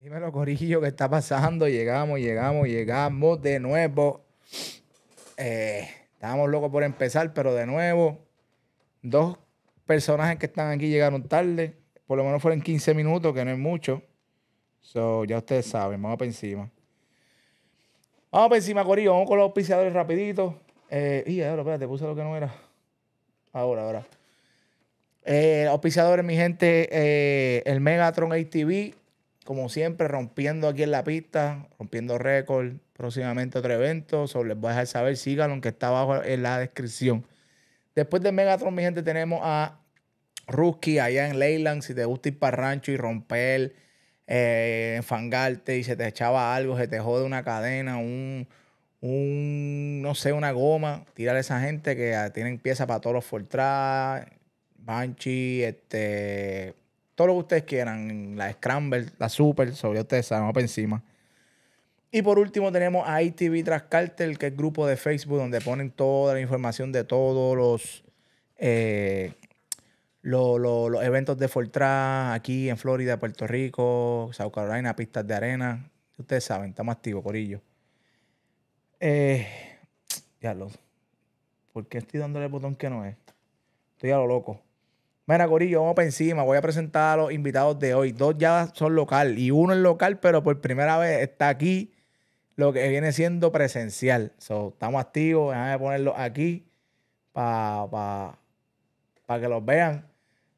Dímelo, Corillo, ¿qué está pasando? Llegamos, llegamos, llegamos de nuevo. Eh, estábamos locos por empezar, pero de nuevo, dos personajes que están aquí llegaron tarde. Por lo menos fueron 15 minutos, que no es mucho. So, ya ustedes saben, vamos para encima. Vamos para encima, Corillo. Vamos con los auspiciadores rapidito. Eh, y ahora, eh, espérate, puse lo que no era. Ahora, ahora. Eh, auspiciadores, mi gente, eh, el Megatron ATV como siempre, rompiendo aquí en la pista, rompiendo récord. Próximamente otro evento. les voy a dejar saber, síganlo, que está abajo en la descripción. Después de Megatron, mi gente, tenemos a Ruski allá en Leyland. Si te gusta ir para rancho y romper, eh, enfangarte y se te echaba algo, se te jode una cadena, un, no sé, una goma, tirar a esa gente que tienen pieza para todos los Fortra, Banshee, este todo lo que ustedes quieran, la Scramble, la Super, sobre ustedes saben, vamos para encima. Y por último tenemos a ITV Tras Cartel, que es el grupo de Facebook donde ponen toda la información de todos los, eh, los, eventos de Fortran aquí en Florida, Puerto Rico, South Carolina, pistas de arena. Ustedes saben, estamos activos, Corillo. Eh, ya ¿Por qué estoy dándole el botón que no es? Estoy a lo loco. Mira, Corillo, vamos para encima. Voy a presentar a los invitados de hoy. Dos ya son local y uno es local, pero por primera vez está aquí lo que viene siendo presencial. estamos activos. Déjame ponerlo aquí para que los vean.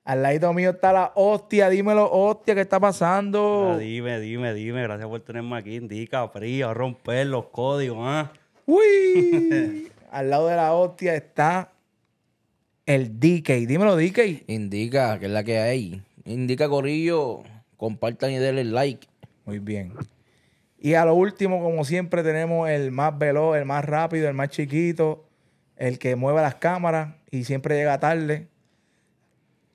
Al lado mío está la hostia, dímelo, hostia, ¿qué está pasando? Ah, dime, dime, dime. Gracias por tenerme aquí. Indica frío, romper los códigos, ¿ah? ¡Uy! Al lado de la hostia está el DK, dímelo DK. Indica, que es la que hay. Indica Corrillo. compartan y denle like. Muy bien. Y a lo último, como siempre, tenemos el más veloz, el más rápido, el más chiquito, el que mueve las cámaras y siempre llega tarde.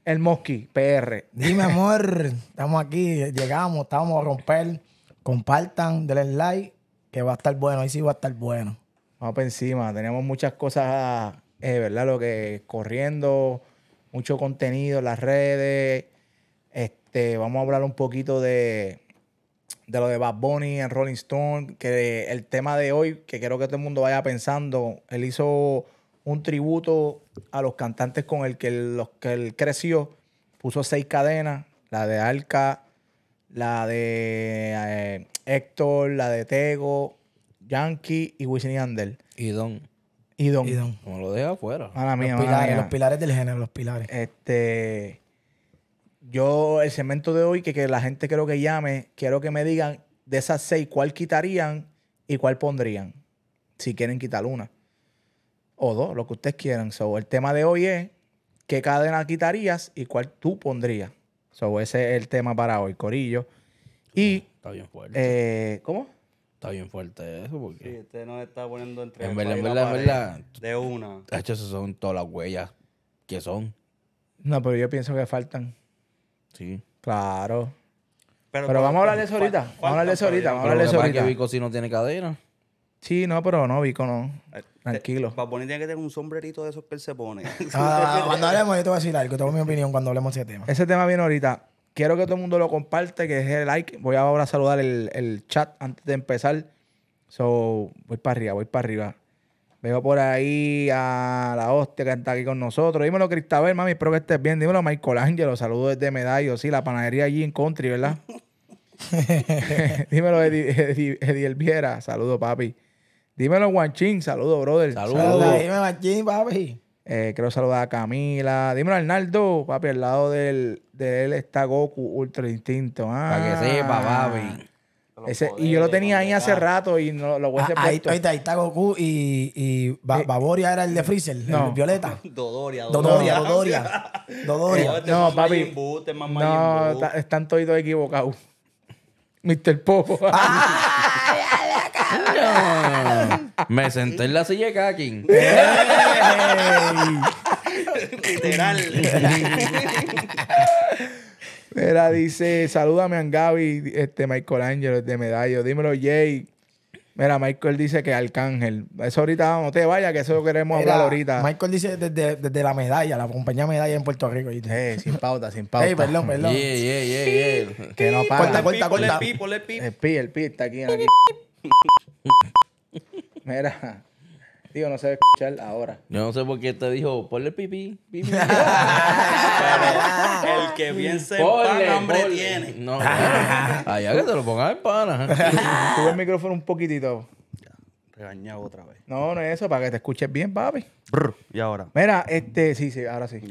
El Mosqui, PR. Dime, amor, estamos aquí, llegamos, estamos a romper. Compartan, denle like, que va a estar bueno, ahí sí va a estar bueno. Vamos para encima, tenemos muchas cosas es eh, ¿verdad? Lo que corriendo, mucho contenido en las redes. Este, vamos a hablar un poquito de, de lo de Bad Bunny en Rolling Stone, que el tema de hoy, que quiero que todo el mundo vaya pensando, él hizo un tributo a los cantantes con el que, los que él creció, puso seis cadenas, la de alca la de eh, Héctor, la de Tego, Yankee y Wisin Yandel. Y Don. Y Don. lo deja afuera. los pilares, del género, los pilares. Este. Yo, el segmento de hoy, que, la gente creo que llame, quiero que me digan de esas seis cuál quitarían y cuál pondrían. Si quieren quitar una. O dos, lo que ustedes quieran. So, el tema de hoy es qué cadena quitarías y cuál tú pondrías. So, ese es el tema para hoy, Corillo. Y. Está bien fuerte. Eh, ¿Cómo? Está bien fuerte eso, porque. Sí, usted nos está poniendo entre. En verdad, en verdad, en verdad. De una. De hecho, esas son todas las huellas que son. No, pero yo pienso que faltan. Sí. Claro. Pero, pero vamos a hablar de eso ahorita. Vamos a hablar de eso ahorita. Vamos a hablar de eso ahorita. que Vico si no tiene cadena. Sí, no, pero no, Vico no. Eh, Tranquilo. poner tiene que tener un sombrerito de esos que se pone. Ah, cuando hablemos, yo te voy a decir algo. Tengo mi opinión cuando hablemos de ese tema. Ese tema viene ahorita. Quiero que todo el mundo lo comparte, que deje like. Voy ahora a saludar el, chat antes de empezar. So, voy para arriba, voy para arriba. Veo por ahí a la hostia que está aquí con nosotros. Dímelo, Cristabel, mami, espero que estés bien. Dímelo, Michael Ángel, saludos desde Medallo. Sí, la panadería allí en Country, ¿verdad? Dímelo, Eddie, Eddie, Elviera, saludos, papi. Dímelo, Guanchín, saludos, brother. Saludos, saludos. papi. Eh, quiero saludar a Camila. Dímelo, Arnaldo, papi, al lado del, de él está Goku Ultra Instinto. Ah, Para que sepa, papi. Ese, y yo lo tenía ahí hace rato y no lo voy a hacer. ahí, está, Goku y, y eh, Baboria era el de Freezer, no. el Violeta. Dodoria, Dodoria. Dodoria, Dodoria. no, papi. No, están todos equivocados. Mr. Popo. Ah, me senté en la silla de Literal. Mira, dice, salúdame a Gaby, este Michael Ángel de Medallo. Dímelo, Jay. Mira, Michael dice que Arcángel. Eso ahorita no te Vaya, que eso queremos hablar ahorita. Michael dice desde, la medalla, la compañía medalla en Puerto Rico. Eh, sin pauta, sin pauta. Ey, perdón, perdón. Yeah, yeah, yeah, yeah. Que no para. Ponle El pi, el pi. El pi, el pi está aquí. aquí. Mira, digo, no se va a escuchar ahora. Yo no sé por qué te dijo, ponle pipí. pipí. el que bien se Ponle, hambre tiene. No, allá que te lo pongas en pana. Tuve el micrófono un poquitito. Regañado otra vez. No, no es eso, para que te escuches bien, papi. y ahora. Mira, este, sí, sí, ahora sí.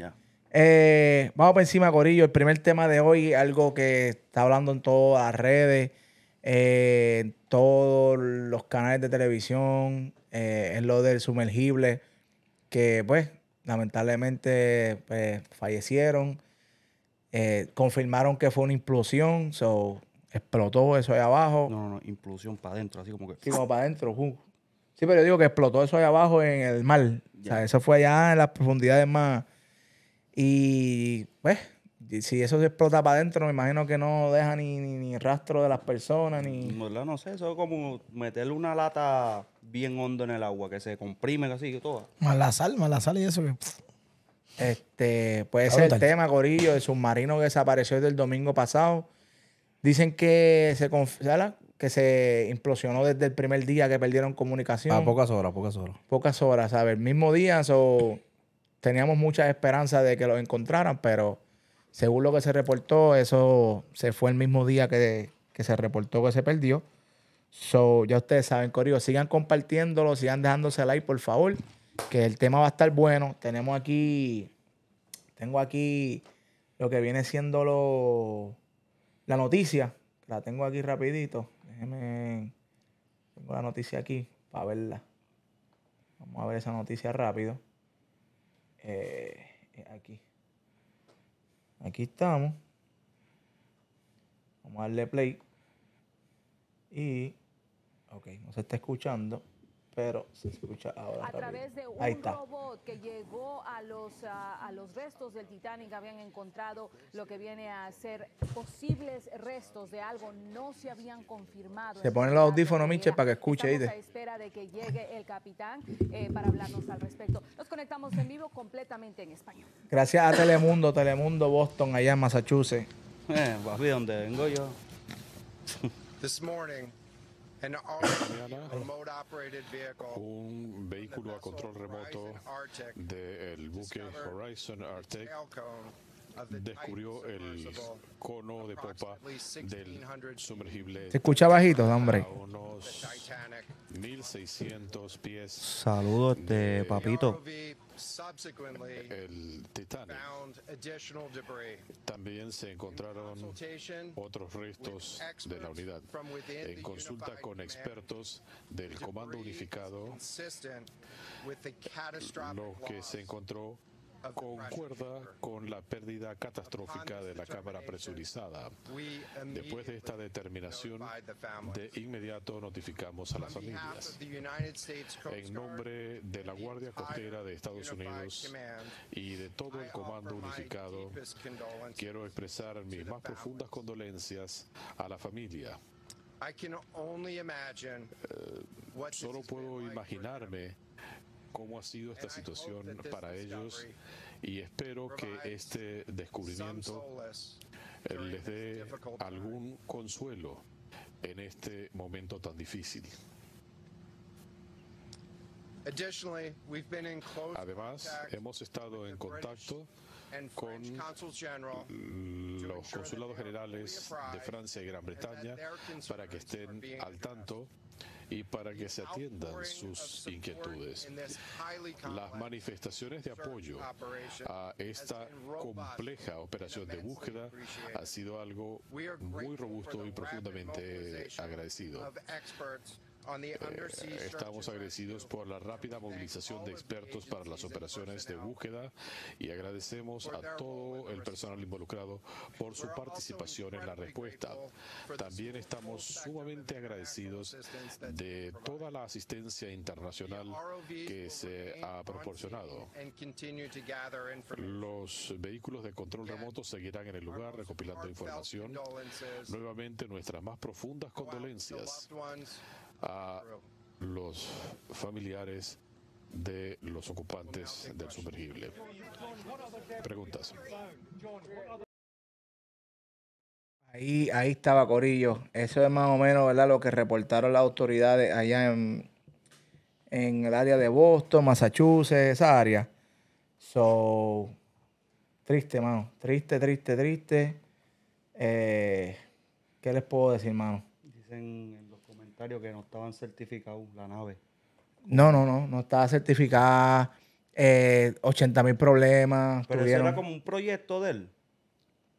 Eh, vamos por encima, Corillo. El primer tema de hoy, algo que está hablando en todas las redes, eh, todos los canales de televisión, en eh, lo del sumergible, que pues lamentablemente pues, fallecieron. Eh, confirmaron que fue una implosión, so, explotó eso ahí abajo. No, no, no, implosión para adentro, así como que. Sí, como para adentro, uh. Sí, pero yo digo que explotó eso ahí abajo en el mar. O sea, eso fue allá en las profundidades más. Y pues si eso se explota para adentro, me imagino que no deja ni, rastro de las personas, ni... No, sé, eso es como meterle una lata bien hondo en el agua, que se comprime así que todo. Más la sal, más la sal y eso Este, puede es el tema, Corillo, el submarino que desapareció desde el domingo pasado. Dicen que se, que se implosionó desde el primer día que perdieron comunicación. A pocas horas, pocas horas. Pocas horas, a El mismo día, teníamos muchas esperanzas de que lo encontraran, pero según lo que se reportó, eso se fue el mismo día que, se reportó que se perdió. So, ya ustedes saben, corrió. sigan compartiéndolo, sigan dejándose like, por favor, que el tema va a estar bueno. Tenemos aquí, tengo aquí lo que viene siendo lo, la noticia. La tengo aquí rapidito. Déjenme, tengo la noticia aquí para verla. Vamos a ver esa noticia rápido. Eh, aquí. Aquí estamos. Vamos a darle play. Y. Ok, no se está escuchando pero se escucha ahora. A través de un robot que llegó a los, ah, a, los restos del Titanic, habían encontrado lo que viene a ser posibles restos de algo, no se habían confirmado. Se pone el audífono, Miche, para que escuche. Estamos a espera de que llegue el capitán eh, para hablarnos al respecto. Nos conectamos en vivo completamente en español. Gracias a Telemundo, Telemundo Boston, allá en Massachusetts. Eh, dónde vengo yo? This morning un vehículo a control remoto del buque Horizon Arctic descubrió el cono de popa del sumergible. Se escucha bajito, hombre. 1.600 Saludos, de papito el Titanic. También se encontraron otros restos de la unidad. En consulta con expertos del Comando Unificado, lo que se encontró concuerda con la pérdida catastrófica de la cámara presurizada. Después de esta determinación, de inmediato notificamos a las familias. En nombre de la Guardia Costera de Estados Unidos y de todo el Comando Unificado, quiero expresar mis más profundas condolencias a la familia. Eh, solo puedo imaginarme cómo ha sido esta situación para ellos y espero que este descubrimiento eh, les dé algún consuelo en este momento tan difícil. Además, hemos estado en contacto con los consulados generales de Francia y Gran Bretaña para que estén al tanto y para que se atiendan sus inquietudes. Las manifestaciones de apoyo a esta compleja operación de búsqueda ha sido algo muy robusto y profundamente agradecido. Eh, eh, estamos agradecidos por la rápida movilización de expertos para las operaciones de búsqueda y agradecemos a todo el personal involucrado por su participación en la respuesta. También estamos sumamente agradecidos de toda la asistencia internacional que se ha proporcionado. Los vehículos de control remoto seguirán en el lugar recopilando información. Nuevamente nuestras más profundas condolencias a los familiares de los ocupantes del sumergible. Preguntas. Ahí, ahí estaba Corillo. Eso es más o menos ¿verdad? lo que reportaron las autoridades allá en, el área de Boston, Massachusetts, esa área. So, triste, mano. Triste, triste, triste. Eh, ¿Qué les puedo decir, mano? Dicen que no estaban certificados la nave. No, no, no, no estaba certificada. Eh, 80 mil problemas. Pero eso era como un proyecto de él.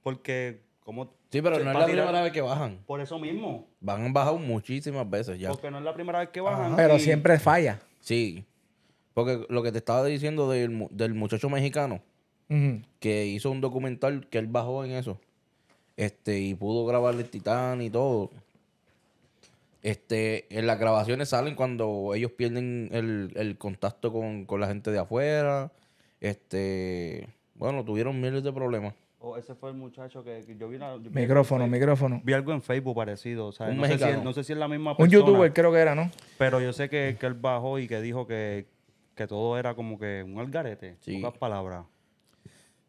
Porque, como. Sí, pero no es la primera vez que bajan. Por eso mismo. Van bajado muchísimas veces ya. Porque no es la primera vez que bajan. pero siempre falla. Sí. Porque lo que te estaba diciendo del, del muchacho mexicano, que hizo un documental que él bajó en eso. Este, y pudo grabar el Titán y todo. Este, en las grabaciones salen cuando ellos pierden el, contacto con, la gente de afuera. Este, bueno, tuvieron miles de problemas. Oh, ese fue el muchacho que, yo vi. micrófono, micrófono. Vi algo en Facebook parecido. no, sé si, es la misma persona. Un youtuber creo que era, ¿no? Pero yo sé que, él bajó y que dijo que, todo era como que un algarete. Pocas palabras.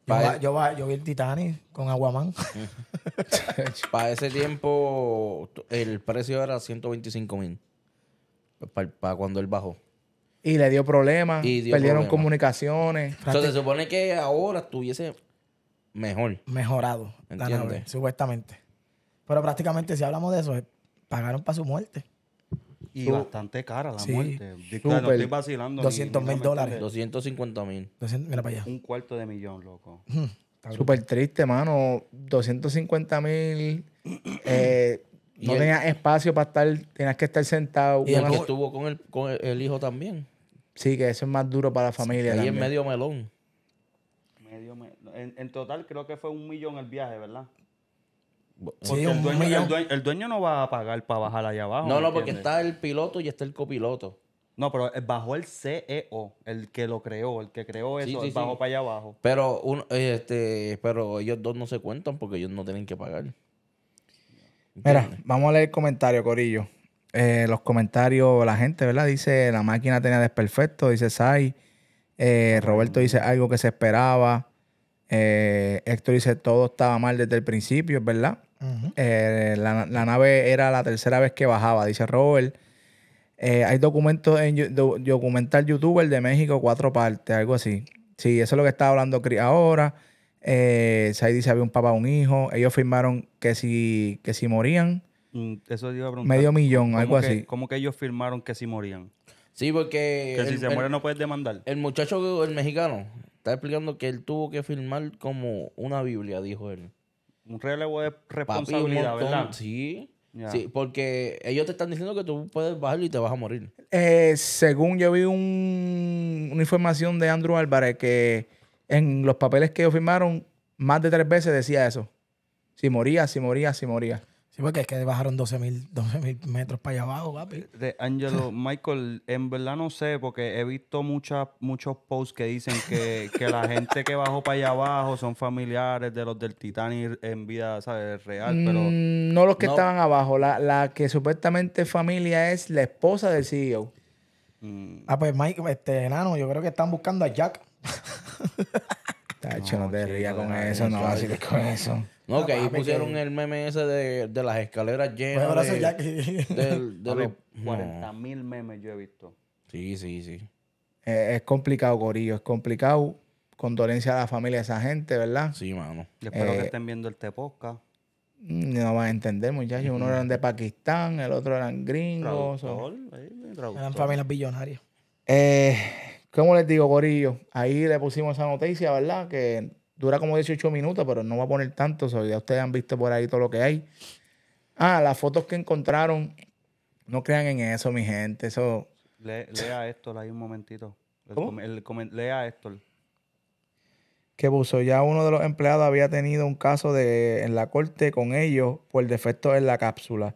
E yo, vi el Titanic con Aguamán. para ese tiempo, el precio era 125 mil. Pues, para, cuando él bajó. Y le dio problemas. perdieron comunicaciones. Entonces, se supone que ahora estuviese mejor. Mejorado. supuestamente. Pero prácticamente, si hablamos de eso, eh, pagaron para su muerte. Y bastante cara la muerte. vacilando. 200 mil dólares. 250 mil. mira para allá. Un cuarto de millón, loco. Súper triste, mano. 250 mil. Eh, no tenía tenías espacio para estar, tenías que estar sentado. Y estuvo con el, con el- hijo también. Sí, que eso es más duro para la familia. Ahí en medio melón. en, en total creo que fue un millón el viaje, ¿verdad? el, dueño, no va a pagar para bajar allá abajo. No, no, porque está el piloto y está el copiloto. No, pero eh, bajó el CEO, el que lo creó, el que creó eso, bajó para allá abajo. Pero, este, pero ellos dos no se cuentan porque ellos no tienen que pagar. Mira, vamos a leer el comentario, Corillo. Eh, los comentarios, la gente, ¿verdad? Dice, la máquina tenía desperfecto, dice Sai. Eh, Roberto dice algo que se esperaba. Héctor dice, todo estaba mal desde el principio, ¿verdad? Eh, la, nave era la tercera vez que bajaba, dice Robert. Eh, hay documentos en documental youtuber de México, cuatro partes, algo así. Sí, eso es lo que estaba hablando ahora. Eh, dice había un papá, un hijo. Ellos firmaron que si, que si morían, mm, medio millón, algo así. como que ellos firmaron que si morían? Sí, porque. si se muere no puedes demandar. El muchacho, el mexicano, está explicando que él tuvo que firmar como una Biblia, dijo él. Un relevo de responsabilidad, ¿verdad? Sí. porque ellos te están diciendo que tú puedes bajarlo y te vas a morir. Eh, según yo vi una información de Andrew Álvarez que en los papeles que ellos firmaron, más de tres veces decía eso. Si moría, si moría, si moría. Sí, porque es que bajaron 12 mil metros para allá abajo, papi. Eh, de Angelo, Michael, en verdad no sé, porque he visto muchas muchos posts que dicen que, la gente que bajó para allá abajo son familiares de los del Titanic en vida, Real, mm, pero... no los que estaban abajo, la, que supuestamente familia es la esposa del CEO. Mm. Ah, pues Mike, este enano, yo creo que están buscando a Jack. Está hecho no, te con eso, no ir con eso. No, que ahí pusieron el meme ese de, las escaleras pues llenas. de, los, 40 mil memes yo he visto. Sí, sí, sí. Eh, es complicado, Gorillo, es complicado. Condolencia a la familia de esa gente, ¿verdad? Sí, mano. espero que eh, estén viendo el Tepoca. Mm, no van a entender, muchachos. Uno eran de Pakistán, el otro eran gringos. Eran familias billonarias. Eh, ¿Cómo les digo, Gorillo? Ahí le pusimos esa noticia, ¿verdad? Que Dura como 18 minutos, pero no va a poner tanto. ya ustedes han visto por ahí todo lo que hay. Ah, las fotos que encontraron. No crean en eso, mi gente. Eso. lea esto ahí un momentito. ¿Cómo? lea esto. Que puso, ya uno de los empleados había tenido un caso de, en la corte con ellos por defecto en la cápsula.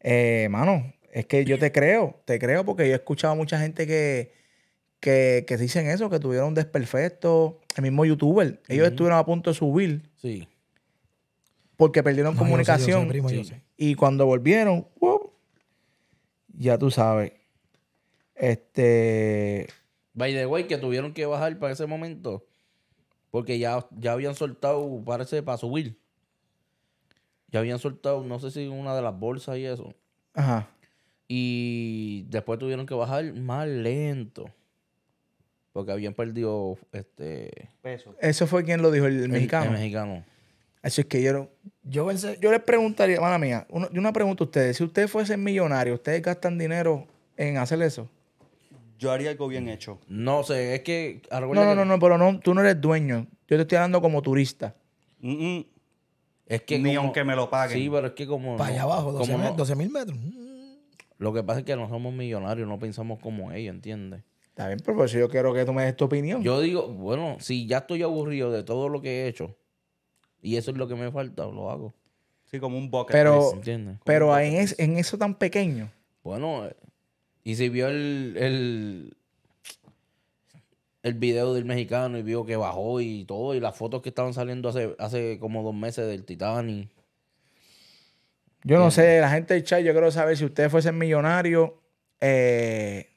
Eh, mano, es que yo te creo, te creo porque yo he escuchado a mucha gente que, que, que dicen eso, que tuvieron un desperfecto. El mismo youtuber, ellos estuvieron a punto de subir. Sí. Porque perdieron comunicación. Y cuando volvieron, ya tú sabes. Este. By the way, que tuvieron que bajar para ese momento. Porque ya, ya habían soltado, parece, para subir. Ya habían soltado, no sé si una de las bolsas y eso. Ajá. Y después tuvieron que bajar más lento que habían perdido este Eso fue quien lo dijo, el, mexicano. El, mexicano. eso es que yo, yo, yo les preguntaría, mala mía, yo una pregunta a ustedes, si ustedes fuesen millonarios, ¿ustedes gastan dinero en hacer eso? Yo haría algo bien hecho. No sé, es que... No, no, no, pero no, tú no eres dueño. Yo te estoy hablando como turista. Es que Ni aunque me lo paguen. Sí, pero es que como... Para allá abajo, 12 mil metros. Lo que pasa es que no somos millonarios, no pensamos como ellos, ¿entiendes? Está bien, pero por eso yo quiero que tú me des tu opinión. Yo digo, bueno, si ya estoy aburrido de todo lo que he hecho y eso es lo que me falta, lo hago. Sí, como un bucket Pero, pero en, en, eso tan pequeño. Bueno, eh, y si vio el, el, el, video del mexicano y vio que bajó y todo, y las fotos que estaban saliendo hace, hace como dos meses del Titanic. Yo no sé, la gente del chat, yo quiero saber si usted fuese millonario eh,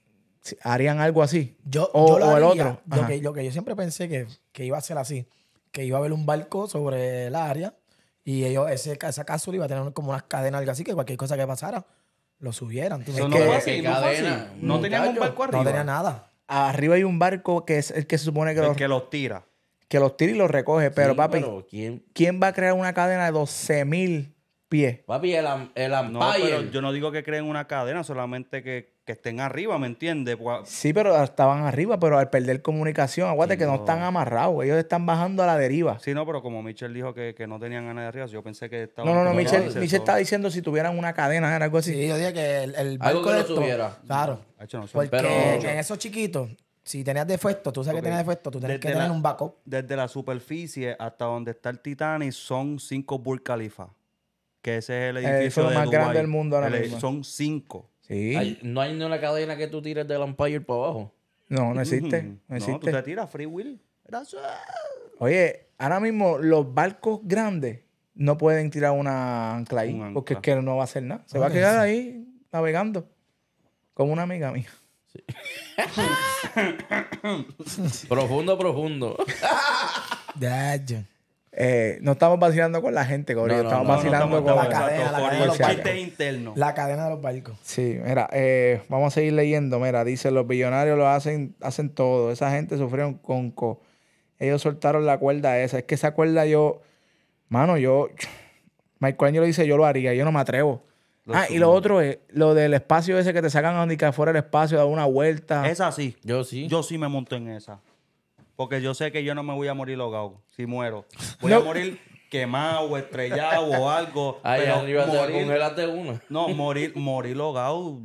harían algo así. Yo, o, el otro. lo que, yo siempre pensé que, iba a ser así, que iba a haber un barco sobre el área y ellos, ese, esa cápsula iba a tener como unas cadenas algo así, que cualquier cosa que pasara, lo subieran. no, no, tenían un barco arriba. No tenía nada. Arriba hay un barco que es el que se supone que, los, que los tira. Que los tira y los recoge. Pero, papi, ¿quién? ¿quién va a crear una cadena de 12 mil va el pero yo no digo que creen una cadena, solamente que, que estén arriba, ¿me entiendes? Sí, pero estaban arriba, pero al perder comunicación, aguante que no. están amarrados, ellos están bajando a la deriva. Sí, no, pero como Michel dijo que, no tenían ganas de arriba, yo pensé que estaban... No, no, no, Michel, está diciendo si tuvieran una cadena, era algo así. Sí, yo dije que el, barco algo que tuviera. Claro. porque en esos chiquitos si tenías defecto, tú sabes que tenías defecto, tú tenías que tener un backup. Desde la superficie hasta donde está el Titanic son cinco Burj Khalifa que ese es el eh, edificio, más grande del mundo ahora mismo. Son cinco. Sí. no hay ni una cadena que tú tires del Empire para abajo. No, no existe. No, tú te tiras Free Will. Oye, ahora mismo los barcos grandes no pueden tirar una ancla ahí porque es que no va a hacer nada. Se va a quedar ahí navegando. Como una amiga mía. Sí. profundo, profundo. Eh, no estamos vacilando con la gente, estamos vacilando con la, cadena, la, cadena, la cadena de los barcos. Sí, mira, eh, vamos a seguir leyendo. Mira, dice, los billonarios lo hacen, hacen todo. Esa gente sufrió un conco. Ellos soltaron la cuerda esa. Es que esa cuerda yo, mano, yo, Michael lo dice, yo lo haría, yo no me atrevo. ah, y lo otro es lo del espacio ese que te sacan a donde fuera el espacio, da una vuelta. Esa sí. Yo sí. Yo sí me monto en esa. Porque yo sé que yo no me voy a morir ahogado si muero. Voy a morir quemado o estrellado o algo. Ahí arriba morir, uno. No, morir, morir ahogado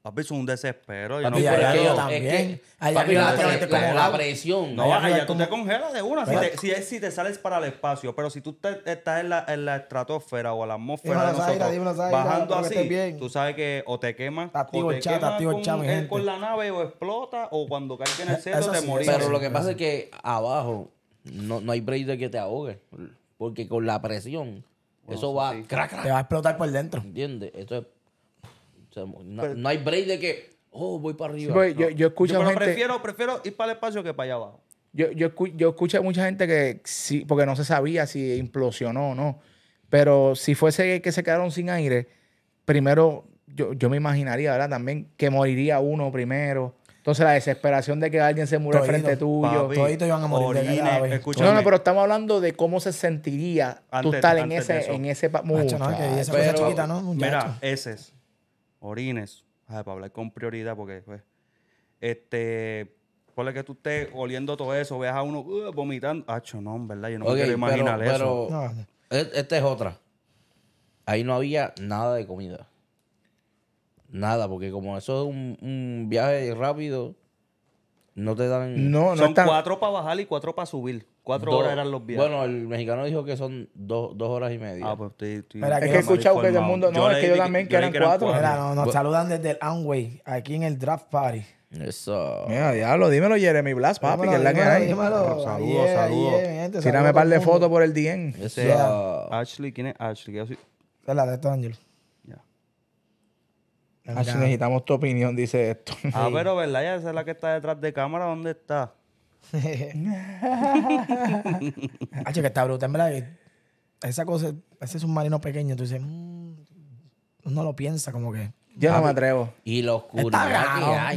Papi, es un desespero. Yo no Papi, allá yo también. allá papi, la, la- la presión. No, allá tú te congelas de una. Si te, si te sales para el espacio, pero si tú estás en la, en la estratosfera o en la atmósfera de nosotros, bajando así, tú sabes que o te quemas, o te el con, la nave o explota o cuando caes en el cielo te morís. Pero lo que pasa es que abajo no, no hay break de que te ahogue. Porque con la presión, eso va Te va a explotar por dentro. ¿Entiendes? Esto es no, hay break de que, oh, voy para arriba. yo, escucho pero prefiero, ir para el espacio que para allá abajo. Yo, yo, escuché a mucha gente que sí, porque no se sabía si implosionó o no. Pero si fuese que se quedaron sin aire, primero yo, me imaginaría, ¿verdad? También que moriría uno primero. Entonces la desesperación de que alguien se muera frente tuyo. todos iban a morir. no, no, pero estamos hablando de cómo se sentiría tú estar en ese, en ese... Mucho, Mira, ese es orines, para hablar con prioridad, porque pues, este, por que tú estés oliendo todo eso, veas a uno uh, vomitando. Ah, no, verdad, yo no me quiero imaginar eso. E, esta es otra. Ahí no había nada de comida. Nada, porque como eso es un viaje rápido, no te dan. son cuatro para bajar y cuatro para subir. Cuatro horas eran los viajes. Bueno, el mexicano dijo que son dos, dos horas y media. Ah, pues estoy. que he escuchado que el mundo. No, es que yo también, que, eran, cuatro. no, nos saludan desde el Amway, aquí en el Draft Party. Eso. Mira, diablo, dímelo, Jeremy Blas, papi, que es la que hay. Saludos, saludos. Yeah, un par de fotos por el DM. Ese, Ashley, ¿quién es Ashley? es la de estos ángeles necesitamos tu opinión, dice esto. Ah, pero ¿verdad? Ya esa es la que está detrás de cámara, ¿dónde está? que está bruta, verdad. Eh, esa cosa, ese marino pequeño, tú dices, mm, uno lo piensa como que. Yo no me atrevo. Y la oscuridad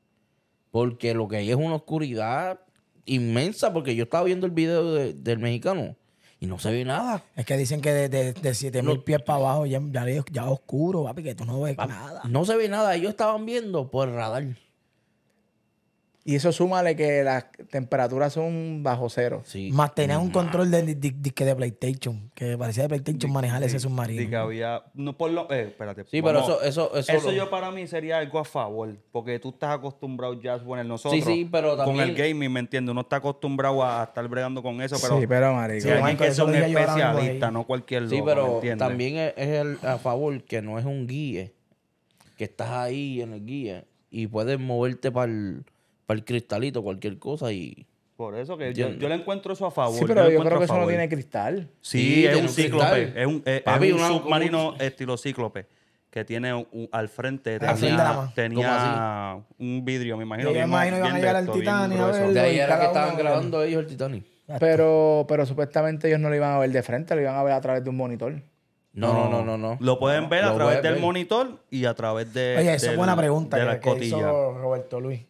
Porque lo que hay es una oscuridad inmensa, porque yo estaba viendo el video del mexicano y no se ve nada. Es que dicen que de, de, de pies para abajo ya, ya, ya, oscuro, papi, que tú no ves nada. No se ve nada. Ellos estaban viendo por el radar. Y eso súmale que las temperaturas son bajo cero. Sí. Más tener mm. un control de, de, de, PlayStation, que parecía de PlayStation manejar ese submarino. que había. No, por lo, eh, espérate. Sí, pero eso. Eso, eso, yo para mí sería algo a favor, porque tú estás acostumbrado ya, bueno, nosotros. Sí, sí, pero también. Con el gaming, ¿me entiendo. Uno está acostumbrado a, estar bregando con eso, pero. Sí, pero, marico. que un especialista, no cualquier loco, Sí, pero también es, a favor que no es un guía, que estás ahí en el guía y puedes moverte para el para el cristalito, cualquier cosa y... Por eso que yo, yo, le encuentro eso a favor. Sí, pero yo, creo que eso no tiene cristal. Sí, es, un cíclope, es un un, submarino estilo cíclope que tiene al frente tenía, tenía un vidrio, me imagino. Yo me imagino que iban a llegar al Titanic. A de ahí era que estaban grabando ellos el Titanic. Pero, pero supuestamente ellos no lo iban a ver de frente, lo iban a ver a través de un monitor. No, no, no, no. no. Lo pueden ver a través del monitor y a través de. Oye, eso es buena pregunta. De la Roberto Luis.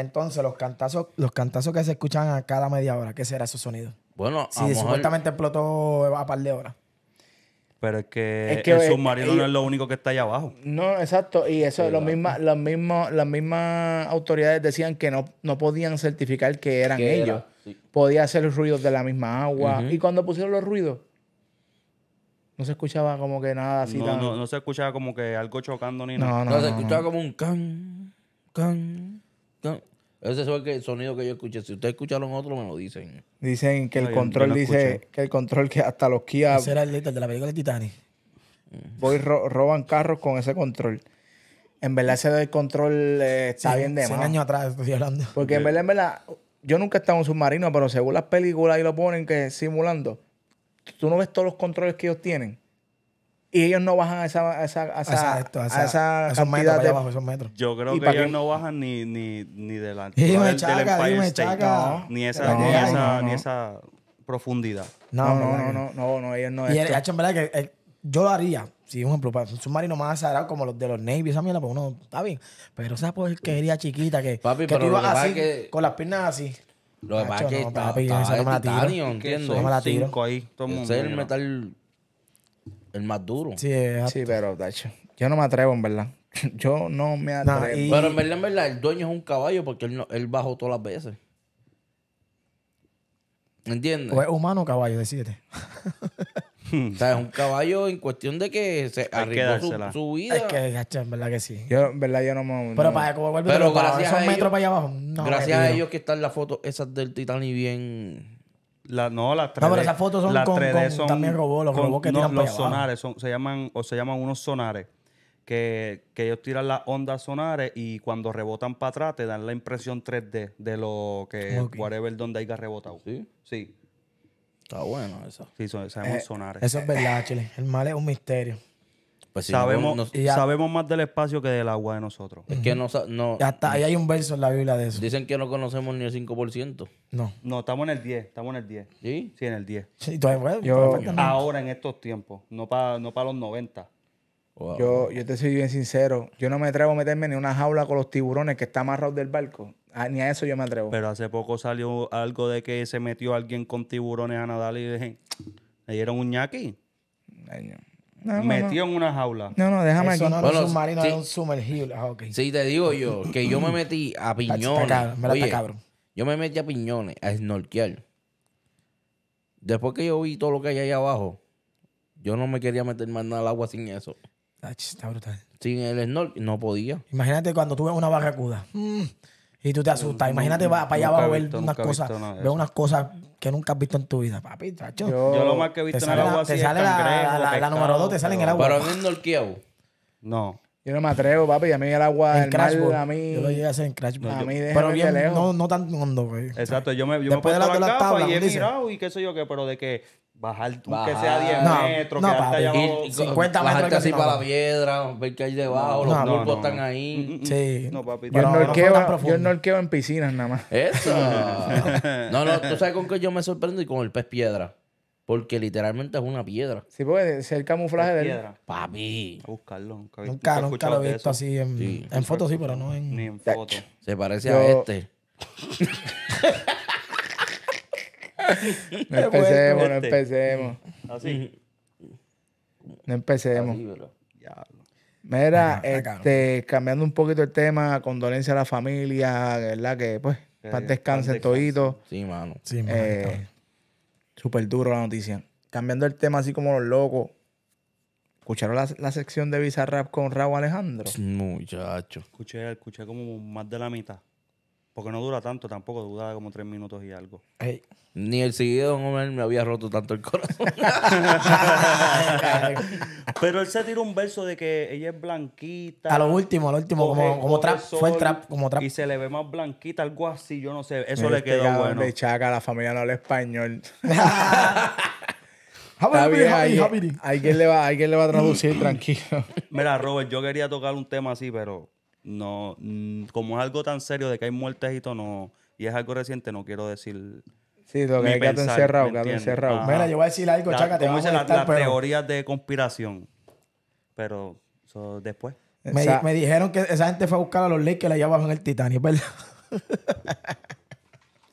Entonces, los cantazos, los cantazos que se escuchan a cada media hora, ¿qué será esos sonido? Bueno, supuestamente explotó a par de horas. Pero es que, el submarino no es lo único que está allá abajo. No, exacto. Y eso, los mismas, las, mismas, las mismas autoridades decían que no, no podían certificar que eran ellos. Podía ser los ruidos de la misma agua. Y cuando pusieron los ruidos, no se escuchaba como que nada así. No, se escuchaba como que algo chocando ni nada. No, no, no se escuchaba como un can, can. Ese es el sonido que yo escuché. Si ustedes escucha otro, los otros, me lo dicen. Dicen que el control dice que el control que hasta los Kia. Ese era el de la película de Titanic. Voy roban carros con ese control. En verdad, ese control eh, está bien de 100 años atrás estoy hablando. Porque en verdad, yo nunca he estado en un submarino, pero según las películas y lo ponen que simulando, tú no ves todos los controles que ellos tienen y ellos no bajan a esa, a esa, a esa, a esa, a esa esos metros, de... abajo, esos metros. Yo creo que ellos no bajan ni, ni, ni del, Empire State. ni esa, ni, esa, profundidad. No, no, no, no, no, ellos no. Y el, en verdad que eh, yo lo haría. Si un ejemplo, para un submarino más sagrado como los de los Navy, esa mierda, pues uno está bien. Pero esa porquería chiquita que, Papi, que tú ibas así, con las piernas así. Lo que pasa es que está, no me la tiro. No Ahí, todo metal el más duro. Sí, pero tacho, yo no me atrevo, en verdad. Yo no me atrevo. Pero en verdad, en verdad, el dueño es un caballo porque él, no, él bajó todas las veces. ¿Entiendes? O es humano o caballo, decídete. o sea, es un caballo en cuestión de que se arriesgó su, vida. Es que, en verdad que sí. Yo, en verdad, yo no me. Pero para como vuelve, pero, gracias a ellos, para allá abajo. gracias a ellos que están las fotos esas del Titanic bien no, las 3 ah, No, pero esas fotos son, las con, d son también robó, los que no, tiran Los sonares son, se llaman, o se llaman unos sonares. Que, que ellos tiran las ondas sonares y cuando rebotan para atrás te dan la impresión 3D de lo que okay. whatever donde haya rebotado. ¿Sí? Sí. Está bueno eso. Sí, son, se llaman eh, sonares. Eso es verdad, Chile. El mal es un misterio. Pues sabemos, sabemos más del espacio que del agua de nosotros. Es que no, Hasta ahí hay un verso en la Biblia de eso. Dicen que no conocemos ni el 5%. No. No, estamos en el 10. Estamos en el 10. ¿Sí? Sí, en el 10. Sí, todavía, ahora, en estos tiempos. No para no los 90. Yo, te soy bien sincero. Yo no me atrevo a meterme ni una jaula con los tiburones que está amarrado del barco. Ah, ni a eso yo me atrevo. Pero hace poco salió algo de que se metió alguien con tiburones a nadar y le, le dieron un ñaqui metió en una jaula. No, no, déjame Eso no, un submarino, un sumergible. Ah, okay. Sí, te digo yo, que yo me metí a piñones. me Yo me metí a piñones, a snorkear. Después que yo vi todo lo que hay ahí abajo, yo no me quería meter más nada al agua sin eso. Ah, está brutal. Sin el snorkel no podía. Imagínate cuando tú ves una barracuda mm, y tú te asustas. Imagínate, para allá abajo ver unas cosas, ver unas cosas que nunca has visto en tu vida, papi, chacho. Yo, lo más que he visto en el agua así te sale en la, número dos, te sale en el agua. Pero en el Kiev No. Yo no me atrevo, papi. A mí el agua, en crash a mí... Yo lo llegué a hacer en crash A mí Pero bien, lejos. No, no tan hondo, güey. Exacto. Yo me, yo Después me puedo de la, capa y he mirado y qué sé yo qué. Pero de que Bajar que sea 10 metros, 50 metros. así para la piedra, ver qué hay debajo, los pulpos están ahí. Mm, mm, mm. Sí. No, papi. Yo no, en piscinas nada más. Eso. no, no, tú sabes con qué yo me sorprendo y con el pez piedra. Porque literalmente es una piedra. Sí, puede es el camuflaje de piedra. Papi. buscarlo. Nunca, lo he visto así en, fotos, sí, pero no en. Ni Se parece a este. no este. empecemos, ah, no empecemos. Así. No empecemos. Mira, este, cambiando un poquito el tema, condolencia a la familia, ¿verdad? Que pues, descanse descansen todito. Sí, mano. Sí, mano. Eh, Súper duro la noticia. Cambiando el tema así como los locos. ¿Escucharon la, sección de Bizarrap con Raúl Alejandro? Muchacho. Escuché, escuché como más de la mitad. Porque no dura tanto tampoco, dudaba como tres minutos y algo. ni el seguido me había roto tanto el corazón. Pero él se tiró un verso de que ella es blanquita. A lo último, a lo último, como, trap, fue el trap, como trap. Y se le ve más blanquita, algo así, yo no sé. Eso le quedó bueno. De chaca, la familia no habla español. Javi, Javi. le va, alguien le va a traducir, tranquilo. Mira, Robert, yo quería tocar un tema así, pero no, mm, como es algo tan serio de que hay muertes y todo, no, y es algo reciente, no quiero decir. Sí, lo que encerrado, encerrado. Mira, yo voy a decir algo, chácate Las teorías de conspiración, pero eso después. Me, dijeron que esa gente fue a buscar a los Lakers allá abajo en el Titanic, ¿verdad?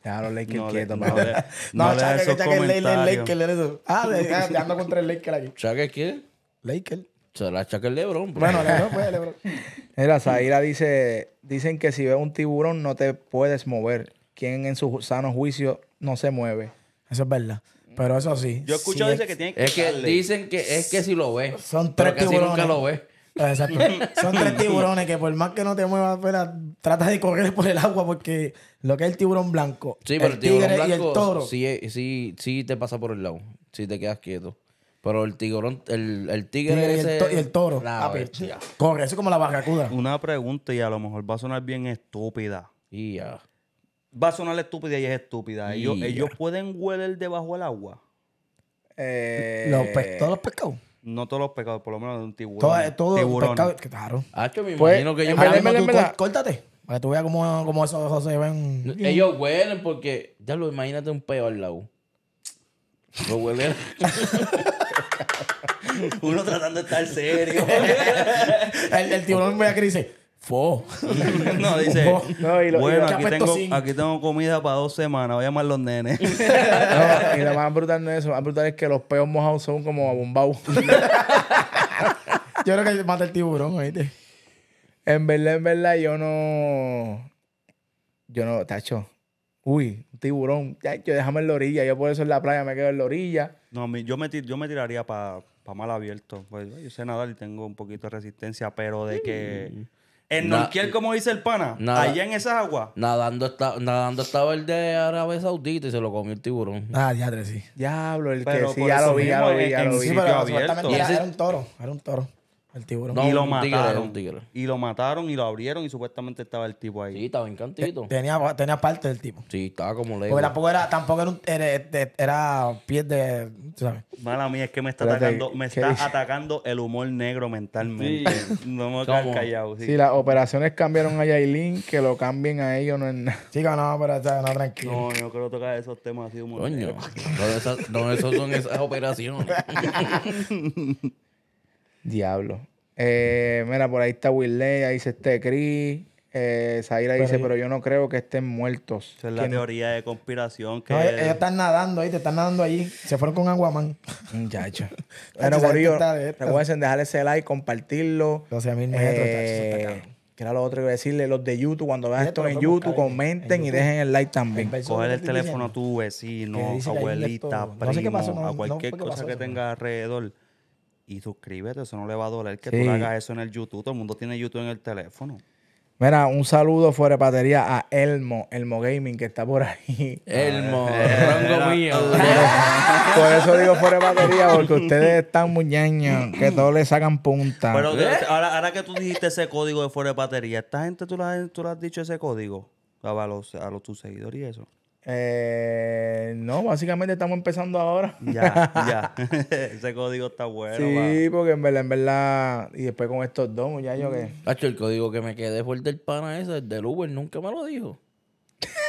Ya, los Lakers no, quietos, no, que el Lakers, Ah, le, ando contra el Lakers aquí. ¿Chaca qué? Lakers. Se la que el Lebron. Pues. Bueno, Lebron, pues, Lebron. Mira, Zahira dice, dicen que si ves un tiburón no te puedes mover. Quien en su sano juicio no se mueve? Eso es verdad. Pero eso sí. Yo escucho sí, dice que tienen que. Es que dicen que es que si lo ves. Son tres pero tiburones. nunca lo ves. Ah, exacto. Son tres tiburones que por más que no te muevas, pues, trata de correr por el agua porque lo que es el tiburón blanco, sí, pero el, tiburón blanco, y el toro. Sí, sí, sí te pasa por el lado. Si te quedas quieto. Pero el tiburón, el, el tigre y El toro. Ah, pues, Corre, eso es como la barracuda. Una pregunta y a lo mejor va a sonar bien estúpida. Y Va a sonar estúpida y es estúpida. Ellos, pueden hueler debajo del agua. Eh, todos los pescados. No todos los pecados, por lo menos de un tiburón. Todos, eh, los Tiburón. pescados. que Claro. me pues, imagino que córtate. Para que tú veas cómo, cómo esos ojos se ven. Ellos huelen porque... Ya lo imagínate un peor al lado. Lo huelen... Uno tratando de estar serio. el, tiburón me da que dice, fo. no, dice, bueno, aquí, tengo, aquí tengo comida para dos semanas, voy a llamar a los nenes. No, y lo más brutal no es eso, lo más brutal es que los peos mojados son como abombados. yo creo que mata el tiburón, oíste. En verdad, en verdad, yo no... Yo no, tacho. Uy, tiburón. yo déjame en la orilla. Yo por eso en la playa me quedo en la orilla. No, yo me, yo me tiraría para para mal abierto. Pues yo sé nadar y tengo un poquito de resistencia, pero de que. Mm. En cualquier, como dice el pana, allá en esas aguas. Nadando estaba nadando estaba el de Arabia Saudita y se lo comió el tiburón. Ah, diadre, sí. Diablo, el que sí, ya lo vi, ya lo vi, ya lo vi. Sí, pero era un toro, era un toro. El tiburón. y lo mataron. Y lo mataron y lo abrieron y supuestamente estaba el tipo ahí. Sí, estaba encantito. Tenía, tenía parte del tipo. Sí, estaba como lejos. Porque tampoco era, tampoco era un, era, era pies de. ¿sabes? Mala mía, es que me está atacando, me está atacando el humor negro mentalmente. Sí. No me voy a callado. Sí. Si las operaciones cambiaron a Yailin, que lo cambien a ellos no es nada. Chica, no, pero está, no, tranquilo. No, yo quiero tocar esos temas así de humor. Coño. no, esas, no, esas son esas operaciones. Diablo. Eh, mira, por ahí está Willey, ahí se está Chris. Eh, dice, pero yo no creo que estén muertos. es la teoría de conspiración que... ellos están nadando ahí, te están nadando ahí. Se fueron con Aguaman. Mm, bueno, Pero, ello, recuerden dejar ese like, compartirlo. 12 eh, que era lo otro que iba a decirle, los de YouTube, cuando vean esto en YouTube, comenten y dejen el like también. Coger el teléfono a tu vecino, abuelita, primo, a cualquier cosa que tenga alrededor y suscríbete, eso no le va a doler que tú hagas eso en el YouTube. Todo el mundo tiene YouTube en el teléfono. Mira, un saludo fuera de batería a Elmo, Elmo Gaming, que está por ahí. Elmo, ah, rango mío. Por eso digo fuera de batería, porque ustedes están muñeños, que todos le sacan punta. Pero ¿Eh? ahora, que tú dijiste ese código de fuera de batería, ¿esta gente tú le has, dicho ese código? A los, a los tus seguidores y eso. Eh, no, básicamente estamos empezando ahora. Ya, ya. Ese código está bueno. Sí, porque en verdad, en verdad. Y después con estos dos, ya yo que. Mm. el código que me quedé fue el del pana ese, el del Uber, nunca me lo dijo.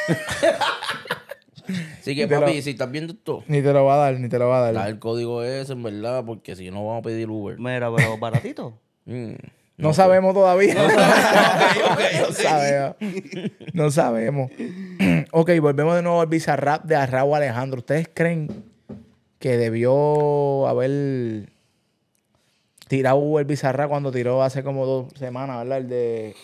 Así que, papi, si estás viendo esto. Ni te lo va a dar, ni te lo va a dar. el código ese, en verdad, porque si no vamos a pedir Uber. Mira, pero baratito. mm. No, sabemos todavía. No, sabemos. no sabemos. ok, volvemos de nuevo al Bizarrap de Arrau Alejandro. ¿Ustedes creen que debió haber tirado el Bizarrap cuando tiró hace como dos semanas, ¿verdad? El de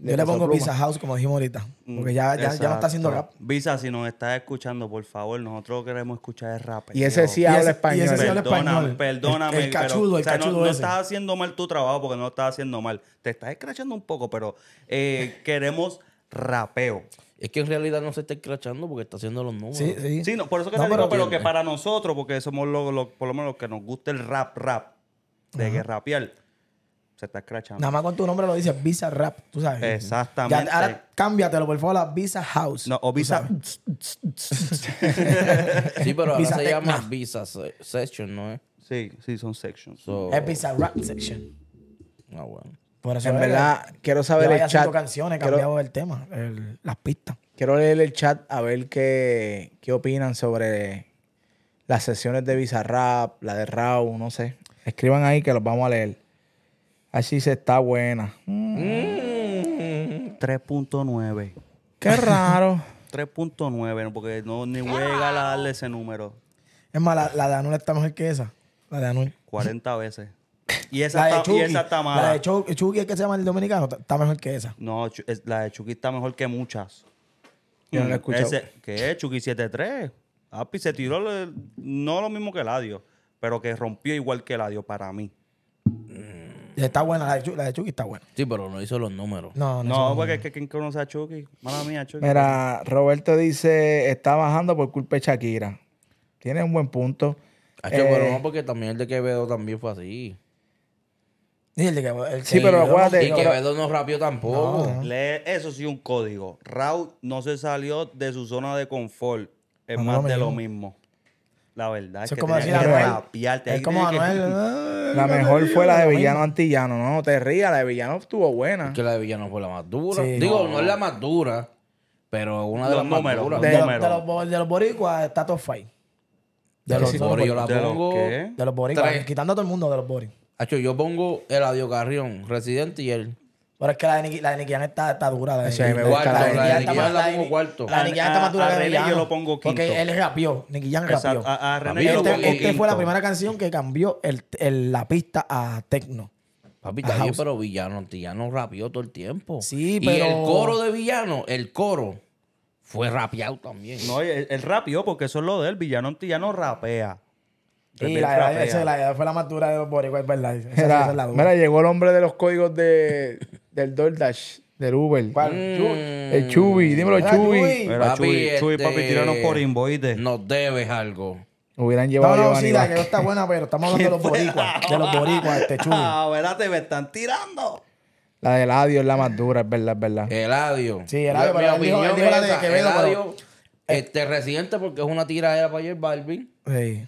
yo le pongo Visa House, como dijimos ahorita. Porque ya, ya, ya no está haciendo rap. Visa, si nos estás escuchando, por favor, nosotros queremos escuchar el rap. Y ese sí habla español. Y ese sí habla español. Perdóname, El, cachudo, el cachudo no, no, estás haciendo mal tu trabajo porque no lo estás haciendo mal. Te estás escrachando un poco, pero eh, queremos rapeo. Es que en realidad no se está escrachando porque está haciendo los números. Sí, sí. sí por eso que pero que para nosotros, porque somos por lo menos los que nos gusta el rap, rap, de que rapear se está escrachando. Nada más con tu nombre lo dices Visa Rap, tú sabes. Exactamente. ahora cámbiatelo, por favor, a Visa House. No, o Visa. sí, pero ahora se llama Visa Section, ¿no es? Eh. Sí, sí, son sections. Es Visa Rap Section. Ah, bueno. en verdad, quiero saber el chat. canciones, quiero, el tema, las pistas. Quiero leer el chat a ver qué, qué opinan sobre las sesiones de Visa Rap, la de Raw, no sé. Escriban ahí que los vamos a leer. Así se está buena. 3.9. Mm. Qué raro. 3.9, porque no ni huega a darle ese número. Es más, la, de Anuel está mejor que esa. La de Anuel. 40 veces. Y esa, está, Chucky, mala. La de Chucky, Chucky, es que se llama el dominicano, está mejor que esa. No, la de Chucky está mejor que muchas. Yo la ¿Qué es? Chucky 73. Api se tiró no lo mismo que Ladio, pero que rompió igual que Ladio para mí. Mm. Está buena, la de, Chucky, está buena. Sí, pero no hizo los números. No, no, porque es que quien conoce a Chucky, mala mía, Chucky. Mira, Roberto dice, está bajando por culpa de Shakira. Tiene un buen punto. Hacho, pero eh, no, porque también el de Quevedo también fue así. Y el de Quevedo, sí, Y Quevedo no rapió tampoco. eso sí, un código. Raúl no se salió de su zona de confort. Es más de lo mismo. La verdad es, que como decir, La mejor fue la de Villano Antillano, ¿no? Te rías, la de Villano estuvo buena. que la de Villano fue la más dura. Digo, no. es la más dura, pero una de las más duras. De, de, los, de boricuas está top fight. De, los, boricuas. De los, boricuas, quitando a todo el mundo de los boricuas. yo pongo el Adiós Carrión, Residente y él. Pero es que la de, la está, está dura. La de, me gusta. La, Nicky está más cuarto. La de está dura yo lo este, pongo quinto. Porque este él rapió. Nicky rapió. A, fue la primera canción que cambió el, el, la pista a techno. Papi, pero Villano, Villano rapió todo el tiempo. Sí, pero... Y el coro de Villano, el coro, fue rapeado también. No, él, rapió porque eso es lo de él. Villano Antillano rapea. Y la edad, fue la matura de los boricuas, es verdad. Esa, es la Mira, llegó el hombre de los códigos de del DoorDash, del Uber. ¿Cuál? Mm. El Chubi, dímelo, Era Chubi. Chubi. Papi, Chubi, papi, este, por invoice. Nos debes algo. Hubieran llevado No, no, sí, la que no está buena, pero estamos hablando de los boricuas. De los boricuas, este Chubi. Ah, ¿verdad? Te me están tirando. La del Adio es la más dura, es verdad, es verdad. El Adio. Sí, el Adio. El dijo- el eh. la de este, porque es una tiradera para ayer, Balvin. Sí.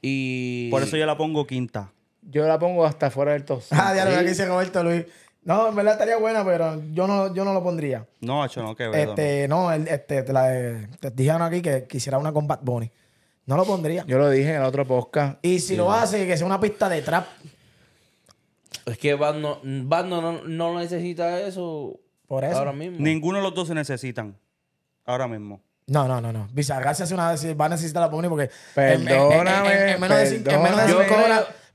Y. Por eso yo la pongo quinta. Yo la pongo hasta fuera del tos. Ah, ya lo que dice Roberto Luis. No, en verdad estaría buena, pero yo no, yo no lo pondría. No, hecho no, que Este, no, este, te, eh, dijeron aquí que quisiera una con Bad Bunny. No lo pondría. Yo lo dije en el otro podcast. Y si lo hace, que sea una pista de trap. Es que Bad no, no, necesita eso, Por eso. ahora mismo. Ninguno de los dos se necesitan. Ahora mismo. No, no, no, no. Bizarra gracias hace una va a necesitar la Bunny porque Perdóname, menos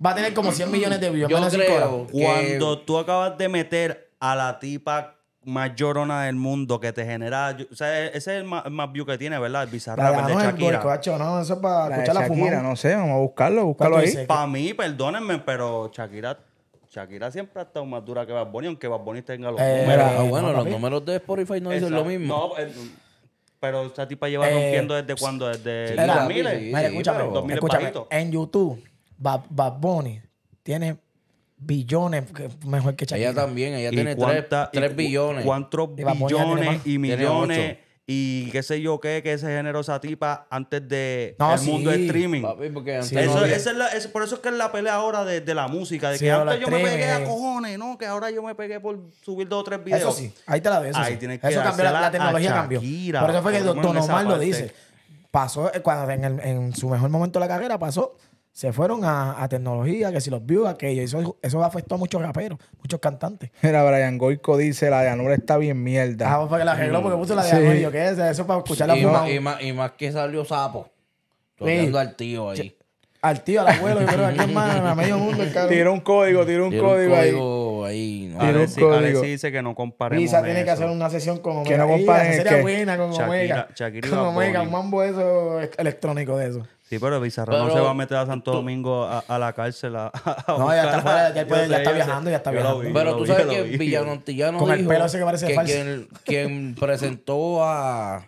va a tener como 100 millones de views. Yo creo que... Cuando tú acabas de meter a la tipa más llorona del mundo que te genera. O sea, e-, ese es el más, view que tiene, ¿verdad? El bizarra de Shakira. no, eso es para escuchar la fumina, no sé, vamos a buscarlo, buscarlo ahí. Para mí, perdónenme, pero Shakira. Shakira siempre ha estado más dura que Bad Bunny, aunque Bad Bunny tenga los eh, números. Eh, bueno, los números de Spotify no dicen lo mismo. No, eh, pero esa tipa lleva rompiendo desde cuándo? Desde 2000. Sí, sí, escúchame en YouTube Bad, Bunny tiene billones, mejor que Shakira. Ella también, ella tiene 3 tres, billones. ¿Cuántos billones y millones? y qué sé yo qué, que se generosa esa tipa antes de el mundo de streaming. es por eso es que es la pelea ahora de, la música, de que antes yo me pegué a cojones, no, que ahora yo me pegué por subir dos o tres videos. Eso sí, ahí te la ves. Eso, ahí que eso cambió, la, tecnología cambió. Por eso fue que el doctor Omar lo dice. Pasó, eh, cuando en su mejor momento de la carrera, pasó se fueron a, a, tecnología, que si los vio aquello. Eso, eso afectó a muchos raperos, muchos cantantes. Mira, Brian Goico dice, la de Anura está bien mierda. Ah, para que la arregló, porque puso la de Anuel. que Yo, ¿qué es? Eso para escuchar la y, más, que salió sapo. Estoy al tío ahí. Al tío, al abuelo, yo creo que aquí es más, a medio mundo Tiró un código, tiró un código, un código ahí tiene si, dice que no comparemos. Visa tiene que hacer una sesión con Omega. Que no comparemos. Sería buena con Omega. Con Omega, un mambo eso, electrónico de eso. Sí, pero Visa no se va a meter a Santo Domingo a, la cárcel. no, ya está fuera, ya, ya está viajando, ya está viajando. pero tú sabes que vi. Villanontillano dijo que parece Quien, presentó a,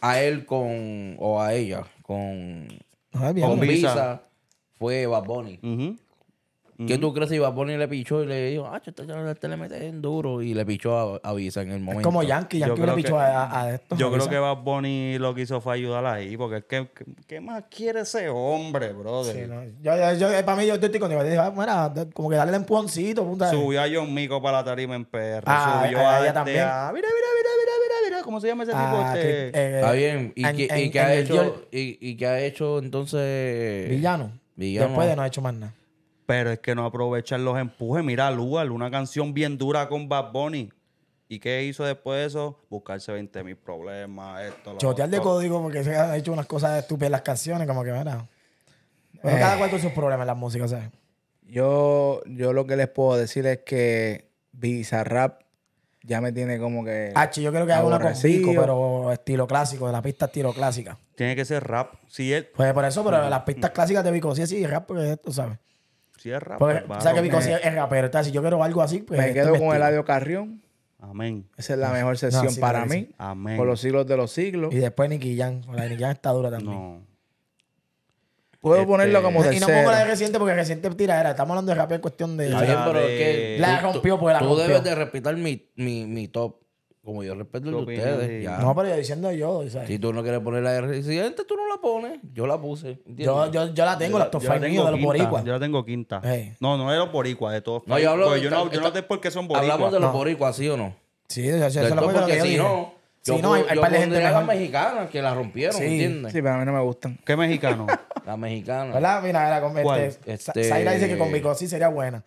a él con, o a ella, con, con visa. fue Bad Bunny. ¿Qué tú crees si Bad Bunny le pichó y le dijo, ah, este, este, le mete en duro y le pichó a, Visa en el momento? como Yankee, Yankee le pichó a, esto. Yo creo que Bad Bunny lo que hizo fue ayudar ahí, porque es que, ¿qué más quiere ese hombre, brother? Sí, no. yo, yo, eh, para mí, yo estoy contigo. dije, ah, como que darle el empujoncito. Punta Subió a John Mico para la tarima en perro ah, Subió a, ella este, también. mira, mira, mira, mira, mira, mira, ¿cómo se llama ese ah, tipo? este eh, Está bien. ¿Y, que, ha hecho, ha hecho entonces? Villano. Villano. Después de no ha hecho más nada pero es que no aprovechan los empujes. Mira, Lugar, una canción bien dura con Bad Bunny. ¿Y qué hizo después de eso? Buscarse 20.000 problemas, Chotear de código porque se han hecho unas cosas estúpidas las canciones, como que Bueno, eh. cada cual con sus problemas en la música, ¿sabes? Yo, yo lo que les puedo decir es que Bizarrap ya me tiene como que. Ah, yo creo que hago una con pero estilo clásico, de la pista estilo clásica. Tiene que ser rap. Si es Pues por eso, pero las pistas clásicas de Vico, sí, sí, rap, porque tú sabes. Pues, o sea que mi cosa es rapero. está si yo quiero algo así, pues. Me este quedo con el Eladio Carrión. Amén. Esa es la mejor sesión para mí. Por los siglos de los siglos. Y después Nicky Jan. La de Nicky está dura también. No. Puedo ponerla este, ponerlo como tercera. Y no pongo la de reciente porque reciente tira. Estamos hablando de rap en cuestión de. La, la rompió por la tú pues, Tú debes de repitar mi, mi, mi top. Como yo respeto el de ustedes. Ya. No, pero yo diciendo yo. ¿sabes? Si tú no quieres poner la de residente, tú no la pones. Yo la puse. Yo, yo, yo, la tengo, la yo tengo de los boricuas. Yo la tengo quinta. No, no de los boricuas, de todos. yo yo, no, no sé por qué son boricuas. Hablamos de los boricuas, ¿sí o no? Sí, o eso es lo que yo si no. no, hay, par de gente mexicanas que la rompieron, ¿entiendes? Sí, pero a mí no me gustan. ¿Qué mexicano? la mexicana. ¿Verdad? Mira, era con este, este- Zaira dice que con sí sería buena.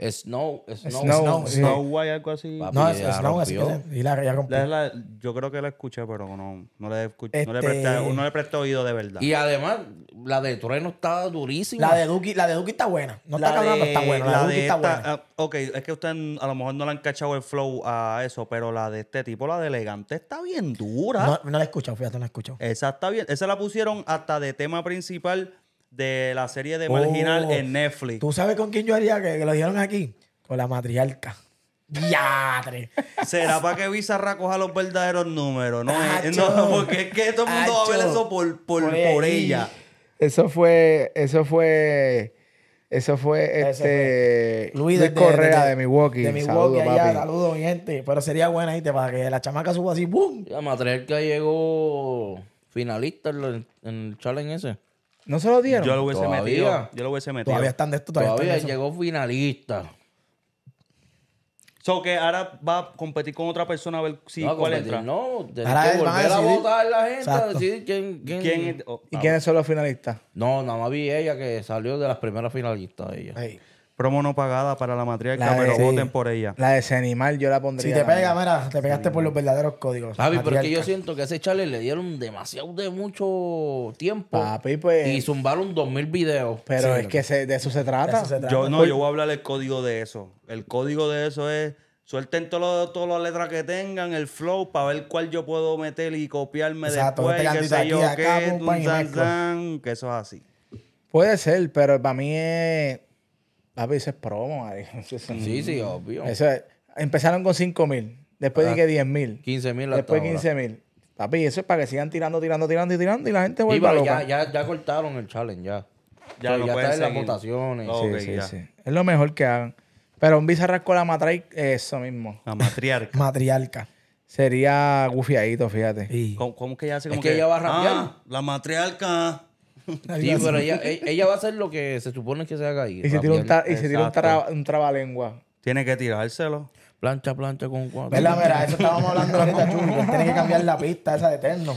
Snow, Snow, Snow, White, algo así. Papi, no, es, Snow, ya rompió. yo creo que la escuché, pero no, no, le, escuché, no, le este- presté, no oído de verdad. Y además, la de Trueno está durísima. La de Duki, la de Duki está buena. No está cabrón, está buena. La, de Duki está buena. Ah, ok, es que ustedes a lo mejor no le han cachado el flow a eso, pero la de este tipo, la de Elegante, está bien dura. No, la he escuchado, fíjate, no la he escuchado. Esa está bien. Esa la pusieron hasta de tema principal de la serie de Marginal oh, en Netflix. ¿Tú sabes con quién yo haría que, lo dijeron aquí? Con la matriarca. ¡Diadre! Será para que Bizarra coja los verdaderos números, eh, ¿no? porque es que todo el mundo va a ver eso por, ella. Eso fue. Eso fue. Eso fue este. Luis, de, Correa de, Milwaukee. De Milwaukee, saludos, saludos, mi gente. Pero sería buena, gente, para que la chamaca suba así, ¡boom! La matriarca llegó finalista en el challenge ese. ¿No se lo dieron? Yo lo hubiese a metido. Yo lo hubiese metido. Todavía están de esto. Todavía, todavía llegó finalista. So que ahora va a competir con otra persona a ver si no, cuál entra. No, ahora que volver a, votar la gente a decir quién... quién... Oh, ¿Y ah, quiénes son los finalistas? No, nada más vi ella que salió de las primeras finalistas. Ella. Ahí promo no pagada para la matriarca, que me lo voten por ella. La de animal yo la pondría. Si te pega, mira, te pegaste por los verdaderos códigos. Papi, porque yo siento que a ese chale le dieron demasiado de mucho tiempo. Papi, pues. Y zumbaron dos mil videos. Pero es que de, eso se trata. Yo no, pues, yo voy a hablar el código de eso. El código de eso es. Suelten todas las letras que tengan, el flow, para ver cuál yo puedo meter y copiarme después. Que, yo, acá, que eso es así. Puede ser, pero para mí es a es promo, ahí. Sí, sí, obvio. Eso es. empezaron con 5 mil. Después dije 10 ah, mil. 15 mil. Después 15 mil. Papi, eso es para que sigan tirando, tirando, tirando y tirando y la gente vuelva loca. Ya, ya, ya cortaron el challenge, ya. Ya, ya está en las votaciones. sí, sí, sí. Es lo mejor que hagan. Pero un bizarrasco con la matriarca, eso mismo. La matriarca. matriarca. Sería gufiadito, fíjate. ¿Cómo, que ella hace es que, ella va a rapear? Ah, la matriarca. Sí, pero ella, e, ella va a hacer lo que se supone que se haga ahí. Y se tira un, y se un, un trabalengua. Tiene que tirárselo. Plancha, plancha con cuatro. Mira, mira, eso estábamos hablando ahorita, Tiene que cambiar la pista esa de Eterno.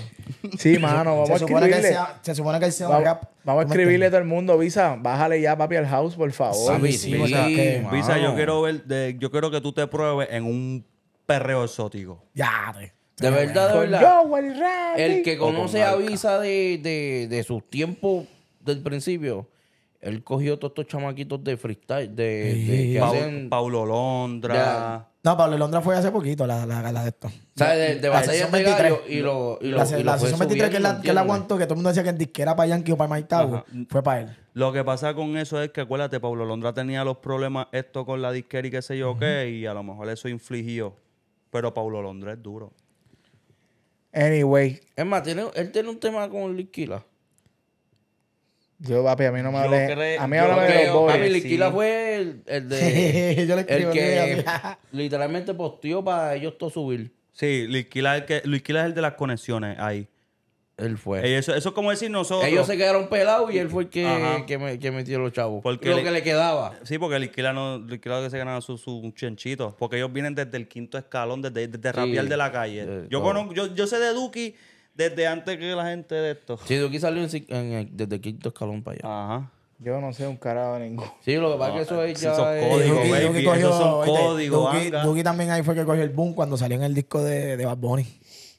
Sí, mano, vamos se a escribirle. se supone que él sea Vamos a escribirle a todo el mundo, Visa, bájale ya papi al house, por favor. Sí, sí, Visa, yo quiero ver, de, yo quiero que tú te pruebes en un perreo exótico. Ya, de verdad, de verdad. El que conoce avisa de, de, de sus tiempos del principio, él cogió todos estos chamaquitos de freestyle, de, Paulo Londra. No, Paulo Londra fue hace poquito la, la, de esto. ¿Sabes? De, de La de y lo, y lo, la, sesión 23 que él, que aguantó, que todo el mundo decía que en disquera para Yankee o para Maitago. fue para él. Lo que pasa con eso es que acuérdate, Paulo Londra tenía los problemas esto con la disquera y qué sé yo qué, y a lo mejor eso infligió. Pero Paulo Londra es duro. Anyway. Es más, ¿tiene, él tiene un tema con Liquila. Yo, papi, a mí no me hablé. A mí me de los boys. Papi, Liquila fue el, el de. yo le escribí. el que literalmente posteó para ellos todos subir. Sí, Liquila el, que, Liquila es el de las conexiones ahí. Él fue. Eso, eso es como decir nosotros. Ellos se quedaron pelados y él fue el que, que, metió los chavos. Porque lo que le quedaba. Sí, porque el izquierdo el que se ganaba su su chenchito Porque ellos vienen desde el quinto escalón, desde, desde de la calle. yo, yo, sé de Duki desde antes que la gente de esto. Sí, Duki salió desde el quinto escalón para allá. Ajá. Yo no sé un carajo ninguno. Sí, lo que pasa que eso ah, es Esos eh, códigos, baby. Duki Duki, también ahí fue que cogió el boom cuando salió en el disco de, de Bad Bunny.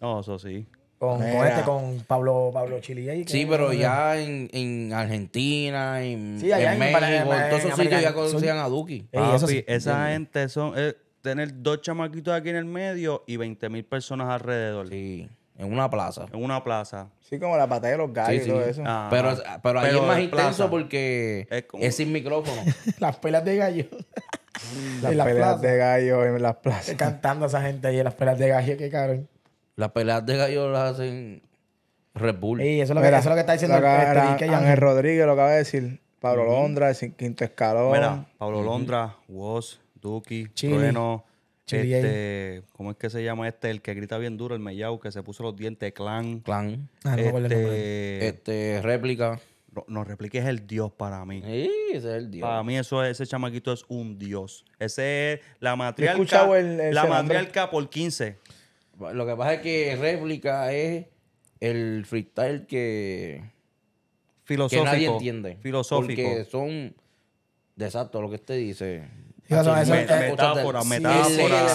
No, eso sí. Con, este, con Pablo, Pablo Chile. Sí, pero ya en, Argentina, en, México, todos esos sitios ya conocían a Duki. esa gente son eh, tener dos chamaquitos aquí en el medio y 20 mil personas alrededor. Sí. En una plaza. En una plaza. Sí, como la batalla de los gallos y todo eso. pero, ahí es más intenso porque es, sin micrófono. las pelas de gallo. las, pelas de gallo en las plazas. Cantando esa gente ahí en las pelas de gallo, qué caro las peleas de gallo las hacen Red Bull. eso es lo que, está diciendo que Ángel Rodríguez, lo que acaba de decir. Pablo Londra, el quinto escalón. Mira, Pablo Londra, Woz, Duki, Chino. este, ¿cómo es que se llama este? El que grita bien duro, el Mellao, que se puso los dientes, Clan. Clan. Ah, este, este, réplica. no, no es el dios para mí. Sí, ese es el dios. Para mí eso ese chamaquito es un dios. Ese es la matriarca, escuchado la matriarca por 15. Lo que pasa es que réplica es el freestyle que, filosófico, nadie entiende. Filosófico. Porque son, exacto, lo que usted dice. metáfora, metáfora.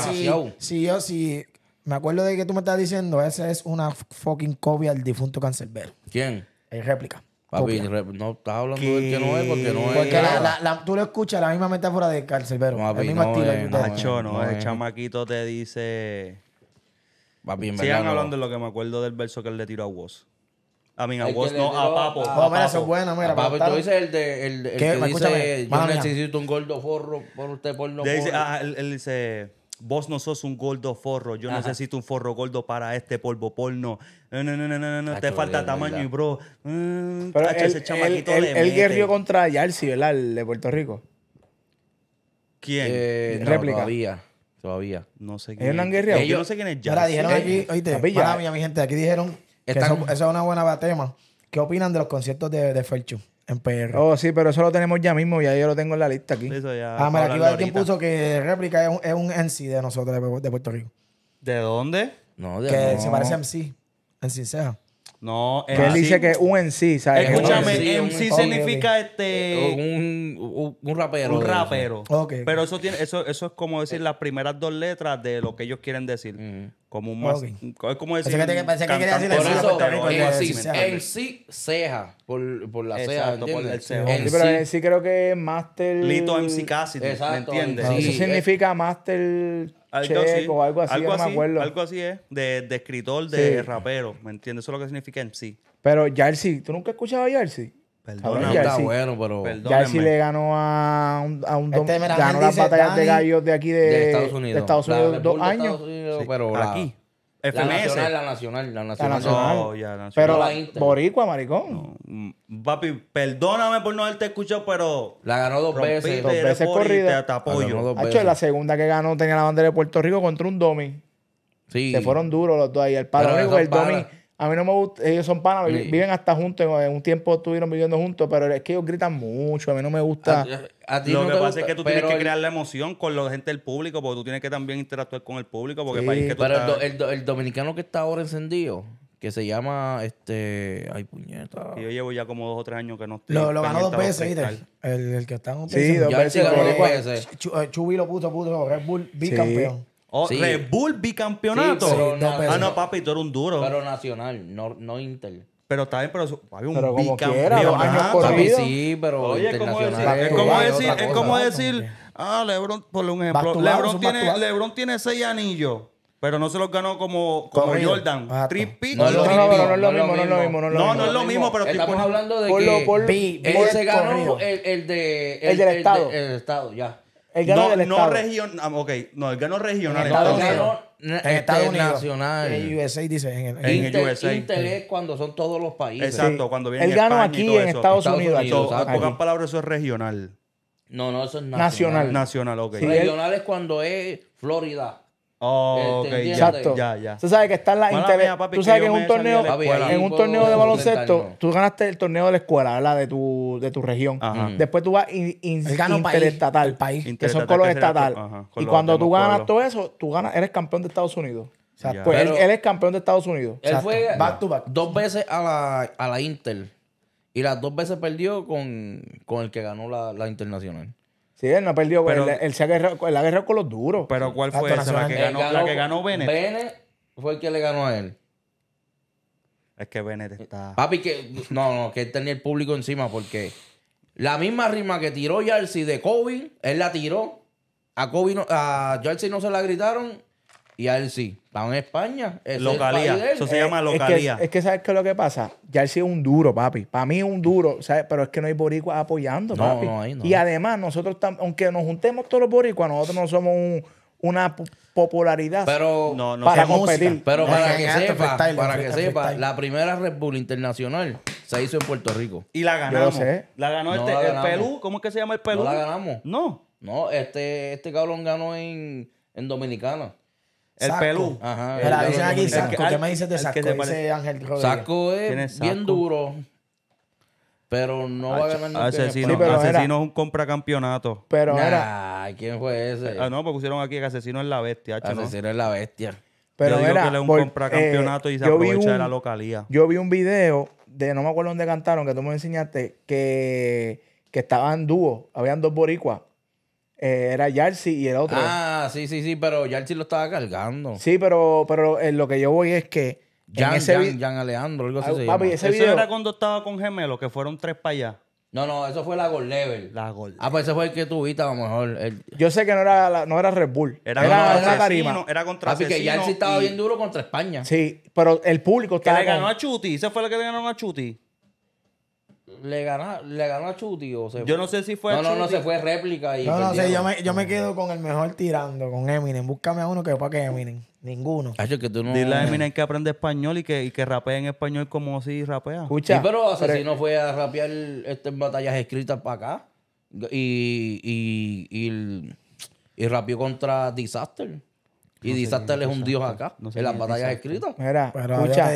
Sí, yo sí. Me acuerdo de que tú me estás diciendo, esa es una fucking copia del difunto Cancelbero. ¿Quién? El réplica. Papi, no estás hablando de del que no es, porque no es. Porque tú lo escuchas, la misma metáfora de Cancelbero. el mismo estilo. no, chamaquito te dice. Papi, Sigan verdad, hablando de lo que me acuerdo del verso que él le tiró a Woz. A mí, a El no, a Papo. No, a mira, eso es Papo. mira. Papo, tú dices el, de, el, el ¿Qué? que dice, yo necesito un gordo forro por usted, por no Le dice, ah, él, dice, vos no sos un gordo forro, yo necesito un forro gordo para este polvo porno. No, no, no, no, no, te falta tamaño y bro. Mm, Pero ese chamaquito él contra Yarsi, ¿verdad? El de Puerto Rico. ¿Quién? Eh, eh Réplica. Todavía. No sé quién. es. Yo no sé quién es Jazz. Ahora dijeron aquí, oíste, a mi gente, aquí dijeron que eso, es una buena tema. ¿Qué opinan de los conciertos de, de en PR? Oh, sí, pero eso lo tenemos ya mismo, ya yo lo tengo en la lista aquí. Eso ya ah, mira, aquí va alguien puso que réplica es un, es un MC de nosotros de, Puerto Rico. ¿De dónde? No, de que se parece a MC, en Ceja. No, que él dice que un en sí, ¿sabes? Escúchame, MC, significa este. Un, un, rapero. Un rapero. Okay. Pero eso, tiene, eso, eso es como decir las primeras dos letras de lo que ellos quieren decir. Como un más. Es como decir. Pensé que, pensé que quería decir por eso, en sí, ceja. Por, por la ceja. Por el ceja. Sí, pero en sí creo que es Master. Lito MC casi, ¿me entiendes? Eso significa Master algo así, algo así, algo es, de, escritor, de rapero, ¿me entiendes? Eso es lo que significa sí Pero Yarsi, ¿tú nunca escuchado a Yarsi? Perdona, está bueno, pero. Yarsi le ganó a un. A un este, ganó las batallas de gallos de aquí de, de Estados Unidos. De Estados Unidos dos años. pero aquí. FMS. La nacional, la nacional, la oh, nacional. Pero la Boricua, maricón. Mm, papi, perdóname por no haberte escuchado, pero. La ganó dos veces. Dos veces corrida. de apoyo. la segunda que ganó tenía la bandera de Puerto Rico contra un domi. Sí. Se fueron duros los dos ahí. El palo el domi. A mí no me gusta, ellos son panas, viven hasta juntos, en un tiempo estuvieron viviendo juntos, pero es que ellos gritan mucho, a mí no me gusta. A, ti lo que pasa es que tú tienes que crear la emoción con la gente del público, porque tú tienes que también interactuar con el público, porque el país que tú Pero el, el, dominicano que está ahora encendido, que se llama, este, ay puñeta. yo llevo ya como dos o tres años que no estoy. Lo, lo ganó dos veces, el, el, que está en un Sí, dos veces. Eh, Chubi lo puso, puso, Red Bull, bicampeón. Oh, Red Bull bicampeonato. ah, no, papi, tú eres un duro. Pero nacional, no, no Inter. Pero está bien, pero había un bicampeonato. sí, pero Oye, Es como decir, es como decir, ah, Lebron, por un ejemplo, Lebron, tiene, Lebron tiene seis anillos. Pero no se los ganó como, como Jordan. trip No, no, no, es lo mismo, no es lo mismo. No, no es lo mismo, pero estamos hablando de que él se ganó el, de, el, del Estado. El Estado, ya. El gano no, no Estado. Ah, ok, no, el gano regional. El Estados Unidos. En el USA este, dice. En el, en el USA. cuando son todos los países. Exacto, cuando viene El gano España aquí en Estados, Unidos. Unidos en pocas palabras, eso es regional. No, no, eso es nacional. Nacional. Nacional, ok. regional es cuando es Florida. Oh, Exacto. Tú sabes que está Tú sabes que, en un torneo, en un torneo de baloncesto, tú ganaste el torneo de la escuela, ¿verdad? De tu, de tu región. Después tú vas a interestatal, país. país. que son colores estatal. Y cuando tú ganas todo eso, tú ganas, eres campeón de Estados Unidos. O sea, pues él, es campeón de Estados Unidos. Él fue dos veces a la, a Inter. Y las dos veces perdió con, con el que ganó la internacional. Sí, él no perdió. Pues, Pero, él, se agarró, él con los duros. Pero ¿cuál fue La que ganó, la que ganó fue el que le ganó a él. Es que Bennett está. Papi, que. No, que él tenía el público encima porque la misma rima que tiró Yarsi de Kobe, él la tiró. A Kobe a no se la gritaron y a él sí. Vamos en España. localía. eso se llama localía. Es que, que, ¿sabes qué es lo que pasa? Ya él sí es un duro, papi. Para mí es un duro, ¿sabes? Pero es que no hay boricua apoyando, Y además, nosotros, aunque nos juntemos todos los boricuas, nosotros no somos una popularidad pero, para competir. pero para que sepa, para que sepa, la primera Red Bull internacional se hizo en Puerto Rico. Y la ganamos. La ganó este, el Pelú. ¿Cómo es que se llama el Pelú? No la ganamos. No. No, este, este cabrón ganó en, en Dominicana. El pelú. Ajá. Mira, dicen aquí ¿Qué me dices de Saco? Dice Ángel Rodríguez. Saco es bien duro. Pero no va a ganar Asesino, asesino es un compra-campeonato. Pero ¿Quién fue ese? Ah, no, porque pusieron aquí que Asesino es la bestia. asesino es la bestia. Pero yo digo era, que le un compracampeonato compra-campeonato y eh, se aprovecha de la localía. Yo vi un video de, no me acuerdo dónde cantaron, que tú me enseñaste, que, que estaban dúo, Habían dos boricuas eh, era Yarsi y el otro. Ah, sí, sí, sí, pero Yarsi lo estaba cargando. Sí, pero, pero eh, lo que yo voy es que. Jan, ese Jan, Jan Alejandro, algo así. Ese video... era cuando estaba con Gemelo, que fueron tres para allá. No, no, eso fue la Gold Level. La Ah, pues ese fue el que tuviste a lo mejor. Yo sé que no era, no era Red Bull. Era, era, era una tarima. contra Así que Yarsi estaba bien duro contra España. Sí, pero el público estaba. Que le ganó a Chuti. Ese fue el que le ganó a Chuti le, le ganó a Chuti o se Yo no sé si fue. No, no, no, se fue réplica. Y yo me, quedo con el mejor tirando, con Eminem. Búscame a uno que para que Eminem. Ninguno. que Dile a Eminem que aprende español y que, y rapea en español como si rapea. Escucha. Sí, pero no fue a rapear estas batallas escritas para acá. Y, y, y, y, y rapeó contra Disaster. Y Disaster es un dios acá, en las batallas escritas. Mira, escucha,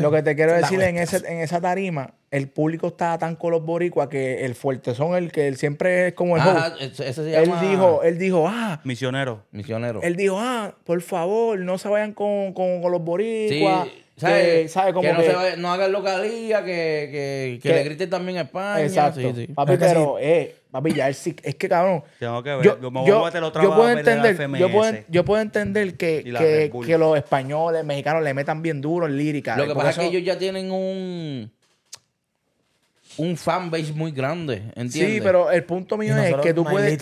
lo que te quiero decir en, ese, en esa tarima, el público está tan con los boricuas que el fuerte son el que él siempre es como el Él dijo, él dijo, ah... Misionero. Misionero. Él dijo, ah, por favor, no se vayan con, con, los boricuas. Sí. Que, que, no, hagan localía, que, que, le griten también a España. Exacto. Sí, sí. Papi, pero, eh, Papi, ya es que cabrón. que ver. Yo, puedo entender, yo puedo, yo puedo entender que, los españoles, mexicanos le metan bien duro en lírica. Lo que pasa es que ellos ya tienen un un fanbase muy grande, ¿entiendes? Sí, pero el punto mío es que tú puedes,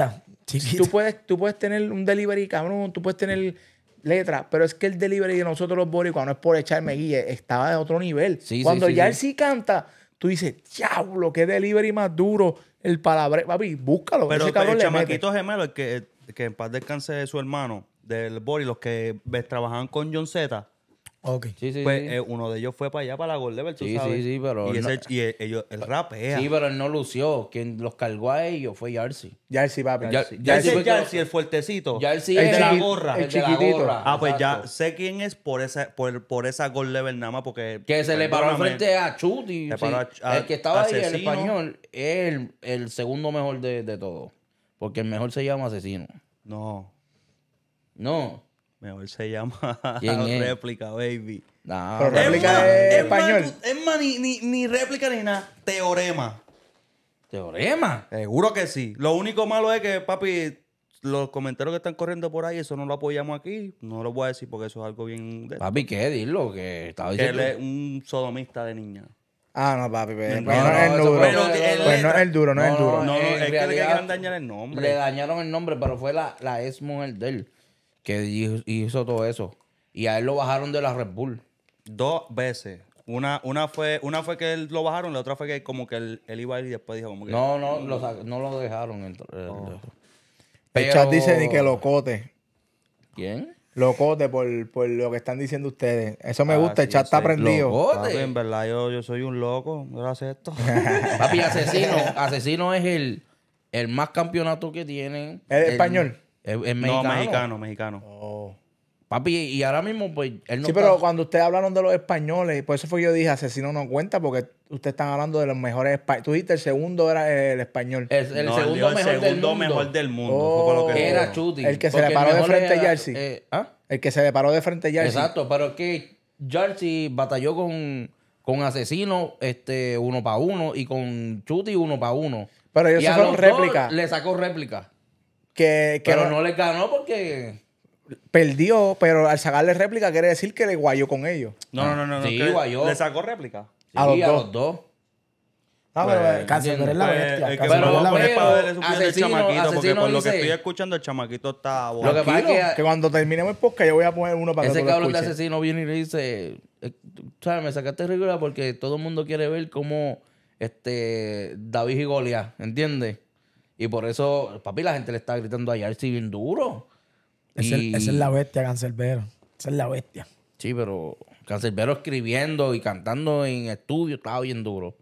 tú puedes tú puedes tener un delivery, cabrón, tú puedes tener letra, pero es que el delivery de nosotros los boricuas no es por echarme guía, estaba de otro nivel. Cuando ya sí canta, tú dices, diablo, qué delivery más duro el palabra Papi, búscalo. Pero el chamaquito gemelo, el que, que en paz descanse de su hermano, del Boris, los que trabajaban con John Z Ok. Sí, sí, pues, eh, uno de ellos fue para allá, para la Gold Level, tú sí, Sí, sí, pero... Y, el, e, ellos, el Sí, pero él no lució. Quien los cargó a ellos fue Yarsi. Yarsi, va a Yarsi, Yarsi, el fuertecito. Yarsi el, de la gorra. El, chiquitito. Ah, pues ya sé quién es por esa, por, por esa Gold Level nada más porque... Que se le paró frente a Chuti. el que estaba ahí, el español, es el, el segundo mejor de, de Porque el mejor se llama asesino. No. No. Mejor se llama réplica, baby. No, pero réplica es, español. es más, ni, ni, ni, réplica ni nada. Teorema. ¿Teorema? Seguro que sí. Lo único malo es que, papi, los comentarios que están corriendo por ahí, eso no lo apoyamos aquí. No lo voy a decir porque eso es algo bien. De... Papi, ¿qué? Dilo, que estaba diciendo. él es un sodomista de niña. Ah, no, papi. Pero pues, pues, no, es el duro. pues no es el duro, no, es el duro. No, no, es que le querían dañar el nombre. Le dañaron el nombre, pero fue la, la ex mujer de él que hizo, todo eso. Y a él lo bajaron de la Red Bull. Dos veces. Una, una, fue, una fue que él lo bajaron, la otra fue que como que él, iba a ir y después dijo No, no, lo no lo dejaron. El, oh. chat dice ni que locote. ¿Quién? Locote por, por lo que están diciendo ustedes. Eso me ah, gusta, el chat está prendido. en verdad yo, yo soy un loco, yo lo acepto. Papi, Asesino. Asesino es el, el más campeonato que tienen ¿El español? mexicano? No, mexicano, mexicano. Oh. Papi, y ahora mismo, pues, él no Sí, pero cuando ustedes hablaron de los españoles, por eso fue que yo dije, asesino no cuenta, porque ustedes están hablando de los mejores españoles. Tú dijiste, el segundo era eh, el español. el, segundo, mejor, del mundo. era Chuti. Eh, ¿ah? El que se le paró de frente a Jersey El que se le paró de frente a Jersey. Exacto, pero es que jersey batalló con, con Asesino este, uno para uno y con Chuti uno para uno. Pero ellos y réplica. Le sacó réplica. Que, pero no, le ganó porque perdió, pero al sacarle réplica quiere decir que le guayó con ellos. No, no, no, no. ¿Le sacó réplica? Sí, a, los, dos. dos. Ah, pues, pero la pues, bestia. pero, el pues, chamaquito, porque por lo que estoy escuchando, el chamaquito está... Lo que pasa es que, cuando terminemos el podcast yo voy a poner uno para ese que Ese cabrón de asesino viene y le dice, eh, ¿sabes? Me sacaste réplica porque todo el mundo quiere ver cómo este, David y Goliat, ¿entiendes? Y por eso, papi, la gente le está gritando a si bien duro. Es Esa es la bestia, Cancelbero. Esa es la bestia. Sí, pero Cancelbero escribiendo y cantando en estudio estaba bien duro.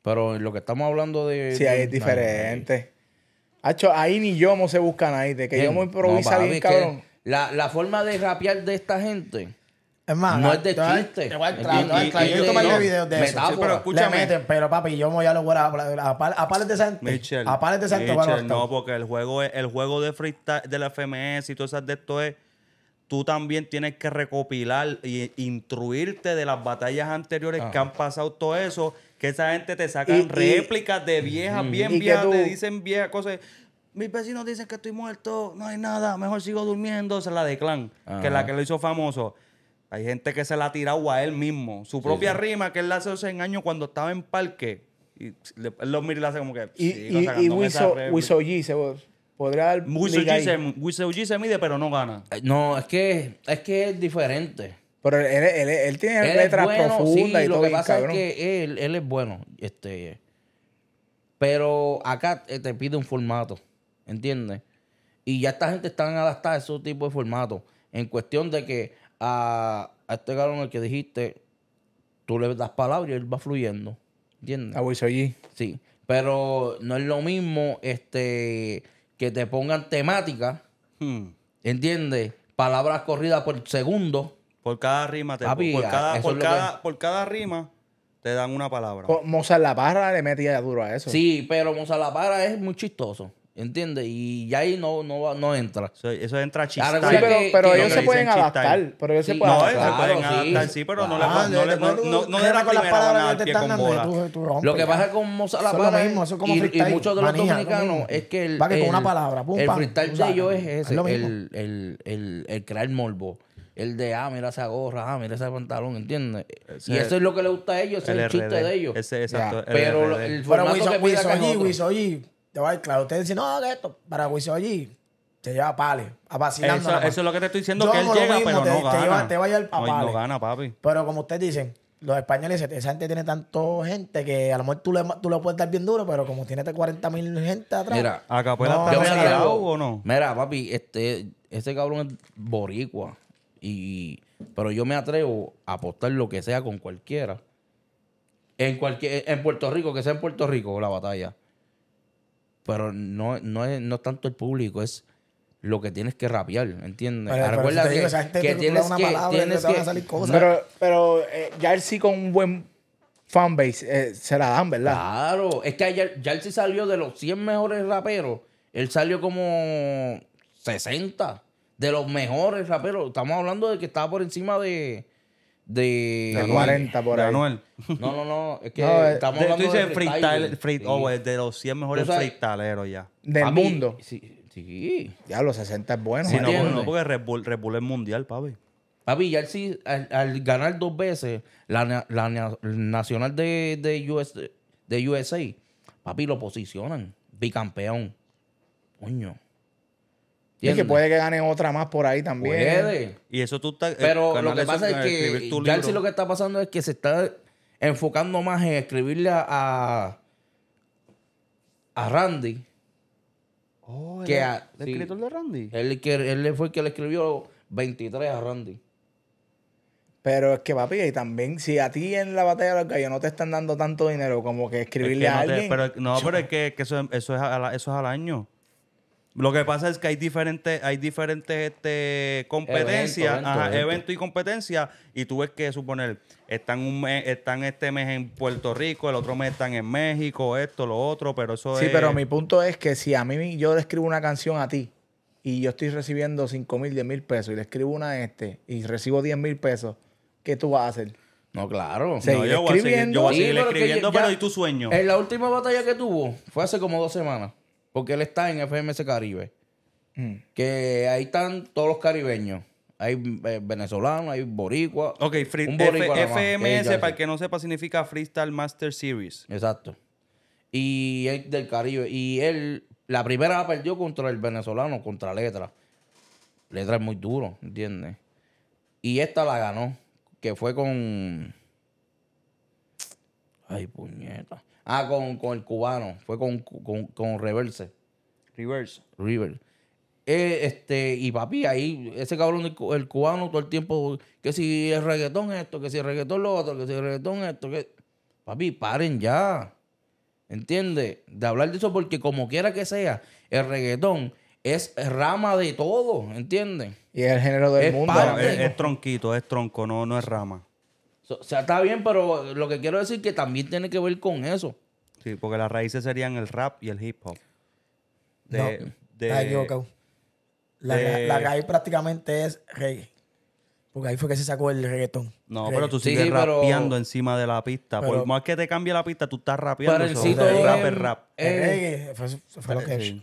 Pero lo que estamos hablando de. Sí, ahí es diferente. Hacho, ahí ni yo no se buscan ahí, de que yo me improvisa bien, cabrón. La, la, forma de rapear de esta gente es más, no es de chiste. Te voy a entrar, Yo videos de eso. pero escúchame. pero papi, yo lo voy a a Aparte de Santo. Michel. Aparte de Santo. no, porque el juego, el juego de freestyle, de la FMS y todo esas de esto es tú también tienes que recopilar e instruirte de las batallas anteriores ah. que han pasado todo eso, que esa gente te sacan réplicas de viejas, bien viejas, te dicen viejas cosas. Mis vecinos dicen que estoy muerto, no hay nada, mejor sigo durmiendo. Esa es la de Clan, que es la que lo hizo famoso. Hay gente que se la ha tirado a él mismo. Su propia rima que él hace hace años cuando estaba en parque. Y él lo mira y le hace como que. Y, y, y G se mide, pero no gana. Eh, no, es que es, que es diferente. Pero él, él, tiene letras profundas y lo todo que pasa es que él, él es bueno. Este, pero acá eh, te pide un formato. ¿Entiendes? Y ya esta gente está adaptada a ese tipo de formatos. En cuestión de que a, este galón el que dijiste, tú le das palabras y él va fluyendo. ¿Entiendes? Ah, a Sí. Pero no es lo mismo este que te pongan temática. Hmm. ¿Entiendes? Palabras corridas por segundo. Por cada rima te por, cada, por, cada, por cada rima te dan una palabra. Pues, Mozart La barra le metía duro a eso. Sí, pero Mozart La es muy chistoso. ¿Entiendes? Y ya ahí no, no, no entra. Eso, entra chistar pero, ellos se pueden adaptar. Pero ellos se pueden No, adaptar. se pueden sí. adaptar, sí, pero no le ah, no le- no- con las palabras que te están dando, Lo que pasa con Moza La es y, muchos de los dominicanos es que el, Va que con una palabra, el de ellos es ese, el, el, el, el morbo. El de, ah, mira esa gorra, ah, mira ese pantalón, ¿entiendes? y eso es lo que le gusta a ellos, es el, chiste de ellos. Ese, exacto, el Pero el claro, ustedes dicen, no, que esto, para se allí, te lleva pales, a Eso, es lo que te estoy diciendo, que él llega, pero no gana. Te, va a llevar a pales. gana, papi. Pero como ustedes dicen, los españoles, esa gente tiene tanta gente que a lo mejor tú le, tú puedes dar bien duro, pero como tienes 40 mil gente atrás. Mira, a Capela no, o no. Mira, papi, este, cabrón es boricua. Y, pero yo me atrevo a apostar lo que sea con cualquiera. En, cualquier, en Puerto Rico, que sea en Puerto Rico la batalla pero no, no es no tanto el público, es lo que tienes que rapear, ¿entiendes? Pero, que, tienes una que, palabra cosas. Pero, pero ya él sí con un buen fanbase eh, se la dan, ¿verdad? Claro, es que ya él sí salió de los 100 mejores raperos, él salió como 60 de los mejores raperos. Estamos hablando de que estaba por encima de de. 40 por ahí. No, no, no. Es que eh, estamos de- de freestyle, oh, de los 100 mejores freestaleros ya. Del mundo. Sí, sí. Ya los 60 es bueno. Sí, no, no, porque Red Bull, mundial, papi. Papi, ya si al, ganar dos veces la, la nacional de, de, de USA, papi, lo posicionan. Bicampeón. Coño. Y Es que puede que gane otra más por ahí también. Y eso tú estás. Pero eh, lo que pasa es que sí lo que está pasando es que se está enfocando más en escribirle a. a, Randy. Oh, que escritor de Randy. Él, fue el que le escribió 23 a Randy. Pero es que, papi, y también, si a ti en la batalla de los gallos no te están dando tanto dinero como que escribirle a alguien. pero, no, pero es que, eso, es a, eso es al año. Lo que pasa es que hay diferentes, hay diferentes este, competencias, evento, y competencias, y tú ves que suponer, están un están este mes en Puerto Rico, el otro mes están en México, esto, lo otro, pero eso es. Sí, pero mi punto es que si a mí yo le escribo una canción a ti y yo estoy recibiendo 5 mil, 10 mil pesos, y le escribo una a este, y recibo 10 mil pesos, ¿qué tú vas a hacer? No, claro. yo, voy a seguir, escribiendo, pero, pero ¿y tu sueño? En la última batalla que tuvo, fue hace como dos semanas. Porque él está en FMS Caribe. Mm. Que ahí están todos los caribeños. Hay eh, venezolanos, hay boricua. Ok, FMS, para el que no sepa, significa Freestyle Master Series. Exacto. Y es del Caribe. Y él, la primera la perdió contra el venezolano, contra Letra. Letra es muy duro, ¿entiendes? Y esta la ganó, que fue con... Ay, puñeta. Ah, con, con el cubano. Fue con, con, con Reverse. Reverse. Eh, este, y papi, ahí, ese cabrón, el cubano, todo el tiempo, que si el reggaetón esto, que si el reggaetón lo otro, que si el reggaetón esto, que. Papi, paren ya. ¿Entiendes? De hablar de eso, porque como quiera que sea, el reggaetón es rama de todo, ¿entiendes? Y el género del mundo. es, es, tronquito, es tronco, no, no es rama. O sea, está bien, pero lo que quiero decir que también tiene que ver con eso. Sí, porque las raíces serían el rap y el hip hop. De, no, de, La, la, prácticamente es reggae. Porque ahí fue que se sacó el reggaetón. No, pero tú sigues rapeando encima de la pista. Por más que te cambie la pista, tú estás rapeando. Pero el, rap rap. reggae fue, lo eh, que...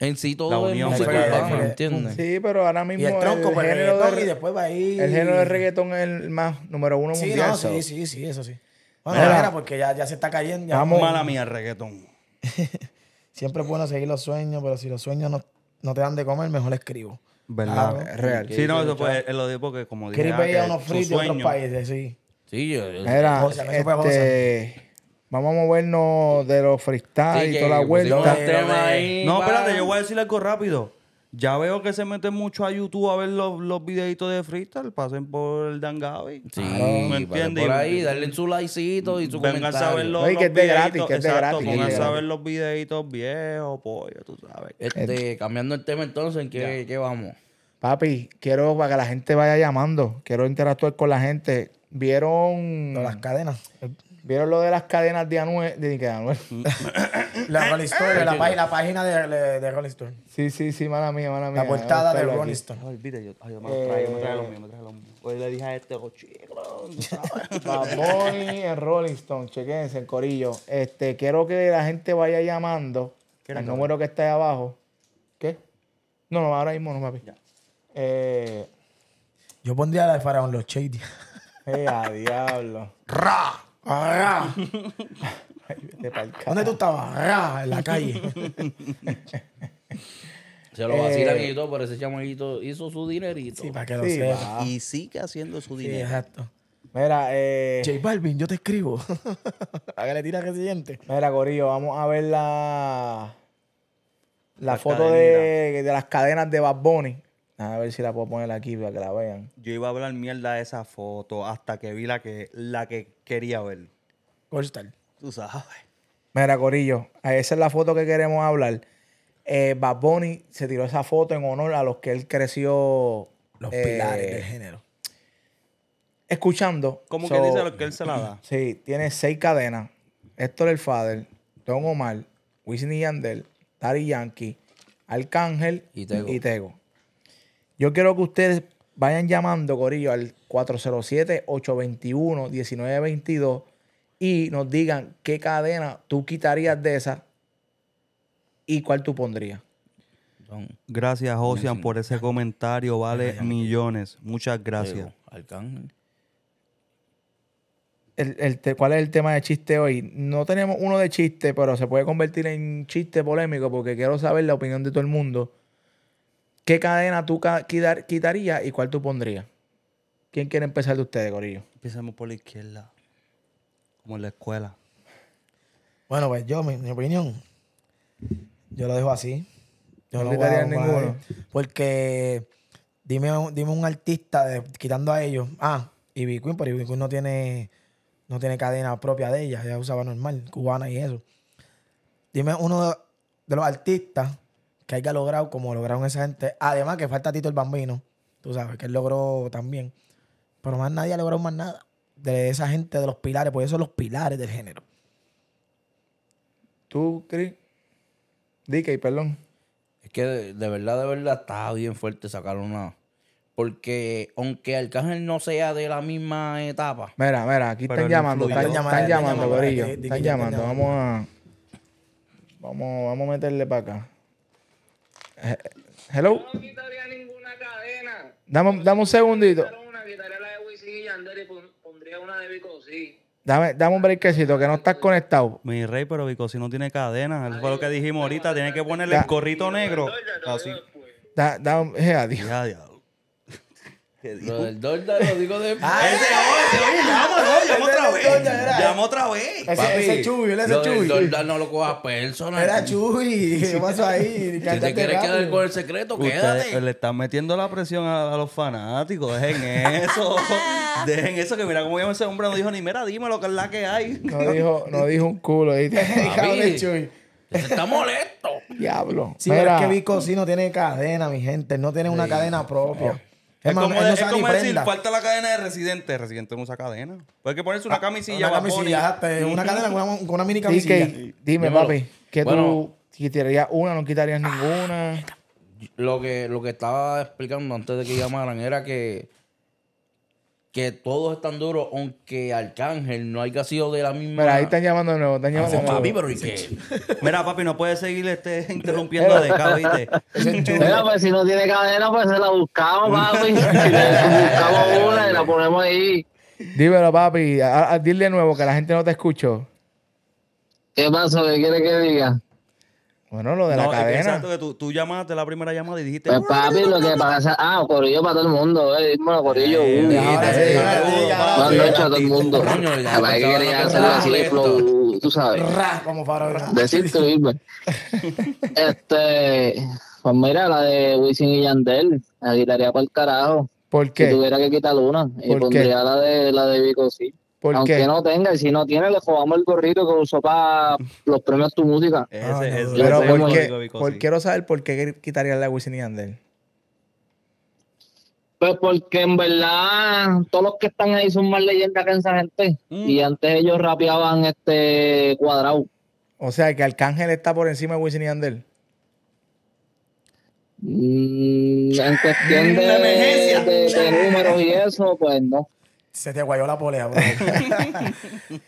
En sí todo la unión es música ¿entiendes? Sí, pero ahora mismo el, tronco, el pues, género de, y después va ahí. El género de reggaetón es el más número uno sí, mundial. sí, sí, sí, eso sí. Bueno, porque ya, ya, se está cayendo. Ya vamos, mala mía el reggaetón. Siempre es bueno seguir los sueños, pero si los sueños no, no te dan de comer, mejor escribo. ¿Verdad? real. Sí, no, eso fue, lo digo porque como dije... ya a unos fritos en otros países, sí. Sí, yo... yo era, o sea, este... Vamos a movernos de los freestyle y toda la vuelta. no, espérate, yo voy a decirle algo rápido. Ya veo que se meten mucho a YouTube a ver los, los videitos de freestyle. Pasen por el Dan Gaby. Sí, ah, ¿me entiendes? Por ahí, darle su likecito y su Vengan comentario. a ver los, que gratis, que es gratis. a ver los videitos viejos, pollo, tú sabes. Este, cambiando el tema entonces, ¿en qué, qué vamos? Papi, quiero para que la gente vaya llamando. Quiero interactuar con la gente. ¿Vieron... las cadenas. ¿Vieron lo de las cadenas de Anuel? De, Anuel. Mm. la Rolling Stone, la, página, de, Rolling Stone. Sí, sí, sí, mala mía, mala mía. La portada de Rolling Stone. Ay, olvídate, yo, me lo me lo mío, me traje lo mío. Hoy le dije a este, oh, chico, Baboni en Rolling Stone, chequense, en corillo. Este, quiero que la gente vaya llamando al número que está ahí abajo. ¿Qué? No, no, ahora mismo no, papi. Ya. Eh, yo pondría la de Faraón, los Shady. ¡Eh, a diablo! ¡Ra! ¿Dónde tú estabas? En la calle. Se lo vacilan eh, y todo, pero ese chamaquito hizo su dinerito. Sí, para que lo sepa. Y sigue haciendo su dinero. exacto. Mira, eh. J Balvin, yo te escribo. le tira que siguiente. Mira, Corillo, vamos a ver la. La, la foto de, de, las cadenas de Bad Bunny. A ver si la puedo poner aquí para que la vean. Yo iba a hablar mierda de esa foto hasta que vi la que, la que quería ver. está? Tú sabes. Mira, Corillo, esa es la foto que queremos hablar. Eh, Bad Bunny se tiró esa foto en honor a los que él creció. Los pilares eh, del género. Escuchando. ¿Cómo que dice lo que él se la da? Sí, tiene seis cadenas. Héctor El Fader, Don Omar, Wisin Yandel, Tari Yankee, Arcángel Y Tego. Yo quiero que ustedes vayan llamando, Corillo, al 407-821-1922 y nos digan qué cadena tú quitarías de esa y cuál tú pondrías. Gracias, Ocean, por ese comentario. Vale millones. Muchas gracias. ¿Cuál es el tema de chiste hoy? No tenemos uno de chiste, pero se puede convertir en chiste polémico porque quiero saber la opinión de todo el mundo. ¿Qué cadena tú quitarías y cuál tú pondrías? ¿Quién quiere empezar de ustedes, Gorillo? Empecemos por la izquierda, como en la escuela. Bueno, pues yo, mi, opinión, yo lo dejo así. Yo no, no quitaría ninguno. Porque dime, dime un artista quitando a ellos. Ah, Ivy Queen, pero Ivy no tiene, no tiene cadena propia de ella. Ella usaba normal, cubana y eso. Dime uno de los artistas que haya logrado como lograron esa gente. Además que falta Tito el Bambino, tú sabes, que él logró también. Pero más nadie ha logrado más nada de esa gente, de los pilares, Por eso son los pilares del género. ¿Tú, Chris? Dikey, perdón. Es que de, verdad, de verdad, está bien fuerte sacar nada Porque aunque Arcángel no sea de la misma etapa. Mira, mira, aquí están llamando, están, llamando, están, llamando, eh, Están llamando, vamos a. Vamos, vamos a meterle para acá. Hello. Dame, un segundito. Dame, dame un brequecito que no estás conectado. Mi rey, pero Vico, si no tiene cadena, eso fue lo que dijimos ahorita, tiene que ponerle el corrito negro. Así. Da, lo del Dorda lo digo de. Ah, ese hoy, llama, otra vez. llamó otra vez. Ese, Chuy, él es el Chuy. Dorda no lo cojas personal. Era Chuy, ¿qué pasó ahí? Si te quieres quedar con el secreto, quédate. Le están metiendo la presión a, los fanáticos, dejen eso. dejen eso, que mira cómo llama ese hombre, no dijo ni, mira, dime lo que es la que hay. No dijo, no dijo un culo, ahí Chuy. Está molesto. Diablo. Si es que Vico sí no tiene cadena, mi gente. No tiene una cadena propia. Es, como, es decir, falta la cadena de residente. Residente no usa cadena. Puede hay que ponerse una ah, camisilla. Una camisilla, una cadena con una, mini camisilla. dime, papi, que tú quitarías una, no quitarías ninguna. Lo que, lo que estaba explicando antes de que llamaran era que que todos están duros, aunque Arcángel no haya sido de la misma. Mira, ahí están llamando de nuevo, están ah, llamando Mira, papi, no puedes seguir este, interrumpiendo a Deca, ¿viste? Mira, pues si no tiene cadena, pues se la buscamos, papi. buscamos una y la ponemos ahí. Dímelo, papi. dile de nuevo que la gente no te escuchó. ¿Qué pasa? ¿Qué quiere que diga? Bueno, lo de la cadena. Exacto, que tú, llamaste la primera llamada y dijiste. Pues papi, lo que pasa. Ah, corillo para todo el mundo. Eh. eh uh, bueno, corrillo. Buenas noches a todo el mundo. Capaz que quería hacerlo así, flow, tú sabes. Como para Decirte, dime Este. Pues mira, la de Wisin y Yandel. La quitaría para el carajo. ¿Por qué? Si tuviera que quitar una. Y pondría la de la de Vico, sí. Aunque no tenga, y si no tiene, le jugamos el gorrito que usó para los premios Tu Música. pero quiero saber por qué quitarían la Wisin y Pues porque en verdad todos los que están ahí son más leyendas que esa gente. Mm. Y antes ellos rapeaban este cuadrado. O sea que Arcángel está por encima de Wisin y mm, en cuestión de números y eso, pues no. Se te guayó la polea, bro.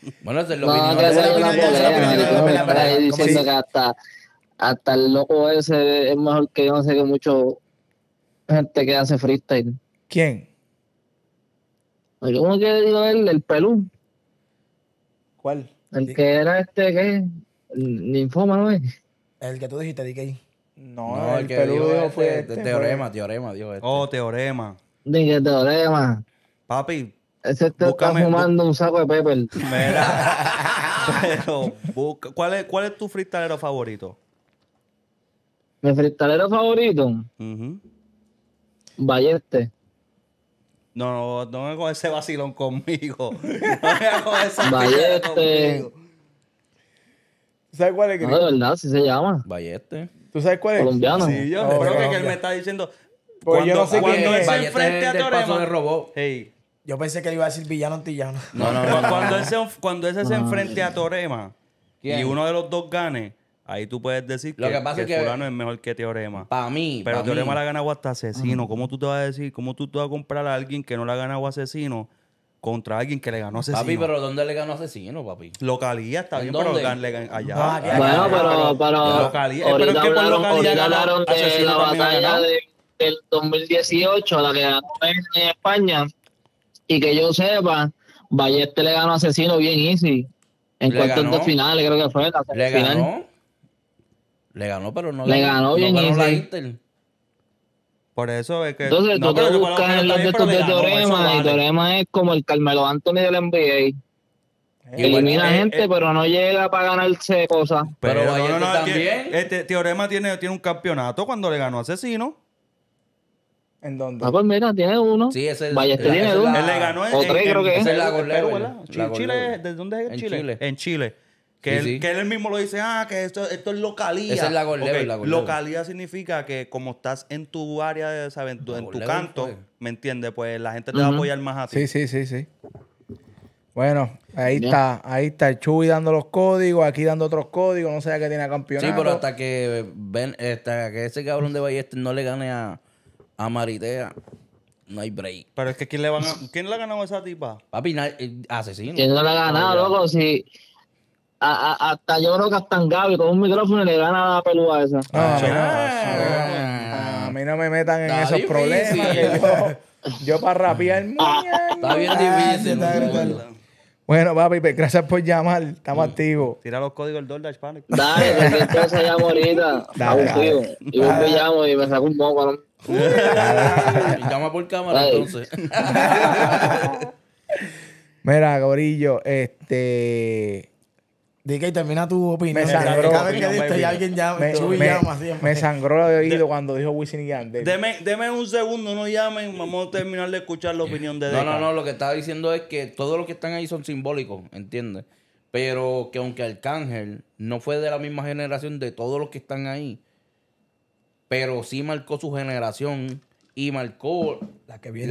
bueno, es lo no, diciendo que hasta, el loco ese es mejor que yo no sé que mucho gente que hace freestyle. ¿Quién? ¿Cómo que digo él? El pelú. ¿Cuál? El que era este, ¿qué? El linfoma, ¿no es? El que tú dijiste, DK. No, no el, que pelú este, fue este, Teorema, Teorema, dijo este. Oh, Teorema. Dije Teorema. Papi, ese te está fumando un saco de pepper. Mira. pero, busca, ¿cuál, es, ¿cuál es tu freestylero favorito? Mi freestylero favorito. Uh -huh. No, no, no me con ese vacilón conmigo. No ese Balleste. ¿Sabes cuál es? No, de verdad, sí se llama. Balleste. ¿Tú sabes cuál es? Colombiano. Sí, yo creo que, él me está diciendo. cuando, yo no sé cuando es. enfrente a Teorema. Hey, yo pensé que le iba a decir villano antillano. No, no, no. cuando, ese, cuando ese se enfrente a Teorema y uno de los dos gane, ahí tú puedes decir Lo que, que, pasa es que es mejor que Teorema. Para mí. Pero Teorema la ha ganado hasta asesino. ¿Cómo tú te vas a decir? ¿Cómo tú te vas a comprar a alguien que no la ha ganado asesino? contra alguien que le ganó asesino. Papi, pero ¿dónde le ganó asesino, papi? Localía está bien, pero le allá. Ah, bueno, pero, pero, localía. Eh, pero es que por localía de la batalla del 2018, la que ganó en España y que yo sepa, Ballester le ganó a Asesino bien easy. En cuartos de final, creo que fue. La le ganó. Le ganó, pero no le ganó, ganó bien Inter. Por eso es que. Entonces, no, tú te buscas en los de estos y vale. y es como el Carmelo Anthony del NBA. Eh, elimina eh, gente, eh, pero no llega para ganarse cosas. Pero, pero no, no, este también. Este, Teorema tiene, tiene un campeonato cuando le ganó a Asesino. ¿En dónde? Ah, pues mira, tiene uno. Sí, ese es el este tiene uno. Él le ganó en, o creo que es. Es ¿verdad? Chile, ¿De dónde es Chile? En Chile. Que, él, que mismo lo dice, ah, que esto, esto es localía. Esa es la gordero, Localía significa que como estás en tu área, de En tu, en tu canto, pues. ¿me entiendes? Pues la gente te va a apoyar más así. Sí, sí, sí, sí. Bueno, ahí está, ahí está el Chuy dando los códigos, aquí dando otros códigos, no sé a qué tiene a campeonato. Sí, pero hasta que ven, hasta que ese cabrón de Ballester no le gane a, a Maritea, no hay break. Pero es que ¿quién le, van ¿quién le ha ganado a esa tipa? Papi, eh, asesino. ¿Quién no le ha ganado, loco? Si... hasta yo creo que hasta Gaby con un micrófono le gana la pelúa esa. Ah, ah, ah, a mí no me metan en esos problemas. yo, para rapear. Está bien difícil. Bueno, papi, pues, gracias por llamar. Estamos activos. Tira los códigos del DoorDash, Panic. Dale, entonces se llamo ahorita. Dale, dale. Y me llamo y me saco un poco. ¿no? llama por cámara, entonces. Mira, gorillo, este y termina tu opinión. Me sangró. oído cuando dijo Wisin y Deme, deme, un segundo, no llamen. Vamos a terminar de escuchar la opinión de DK. No, no, no. Lo que estaba diciendo es que todos los que están ahí son simbólicos, ¿entiendes? Pero que aunque Arcángel no fue de la misma generación de todos los que están ahí, pero sí marcó su generación y marcó la que viene.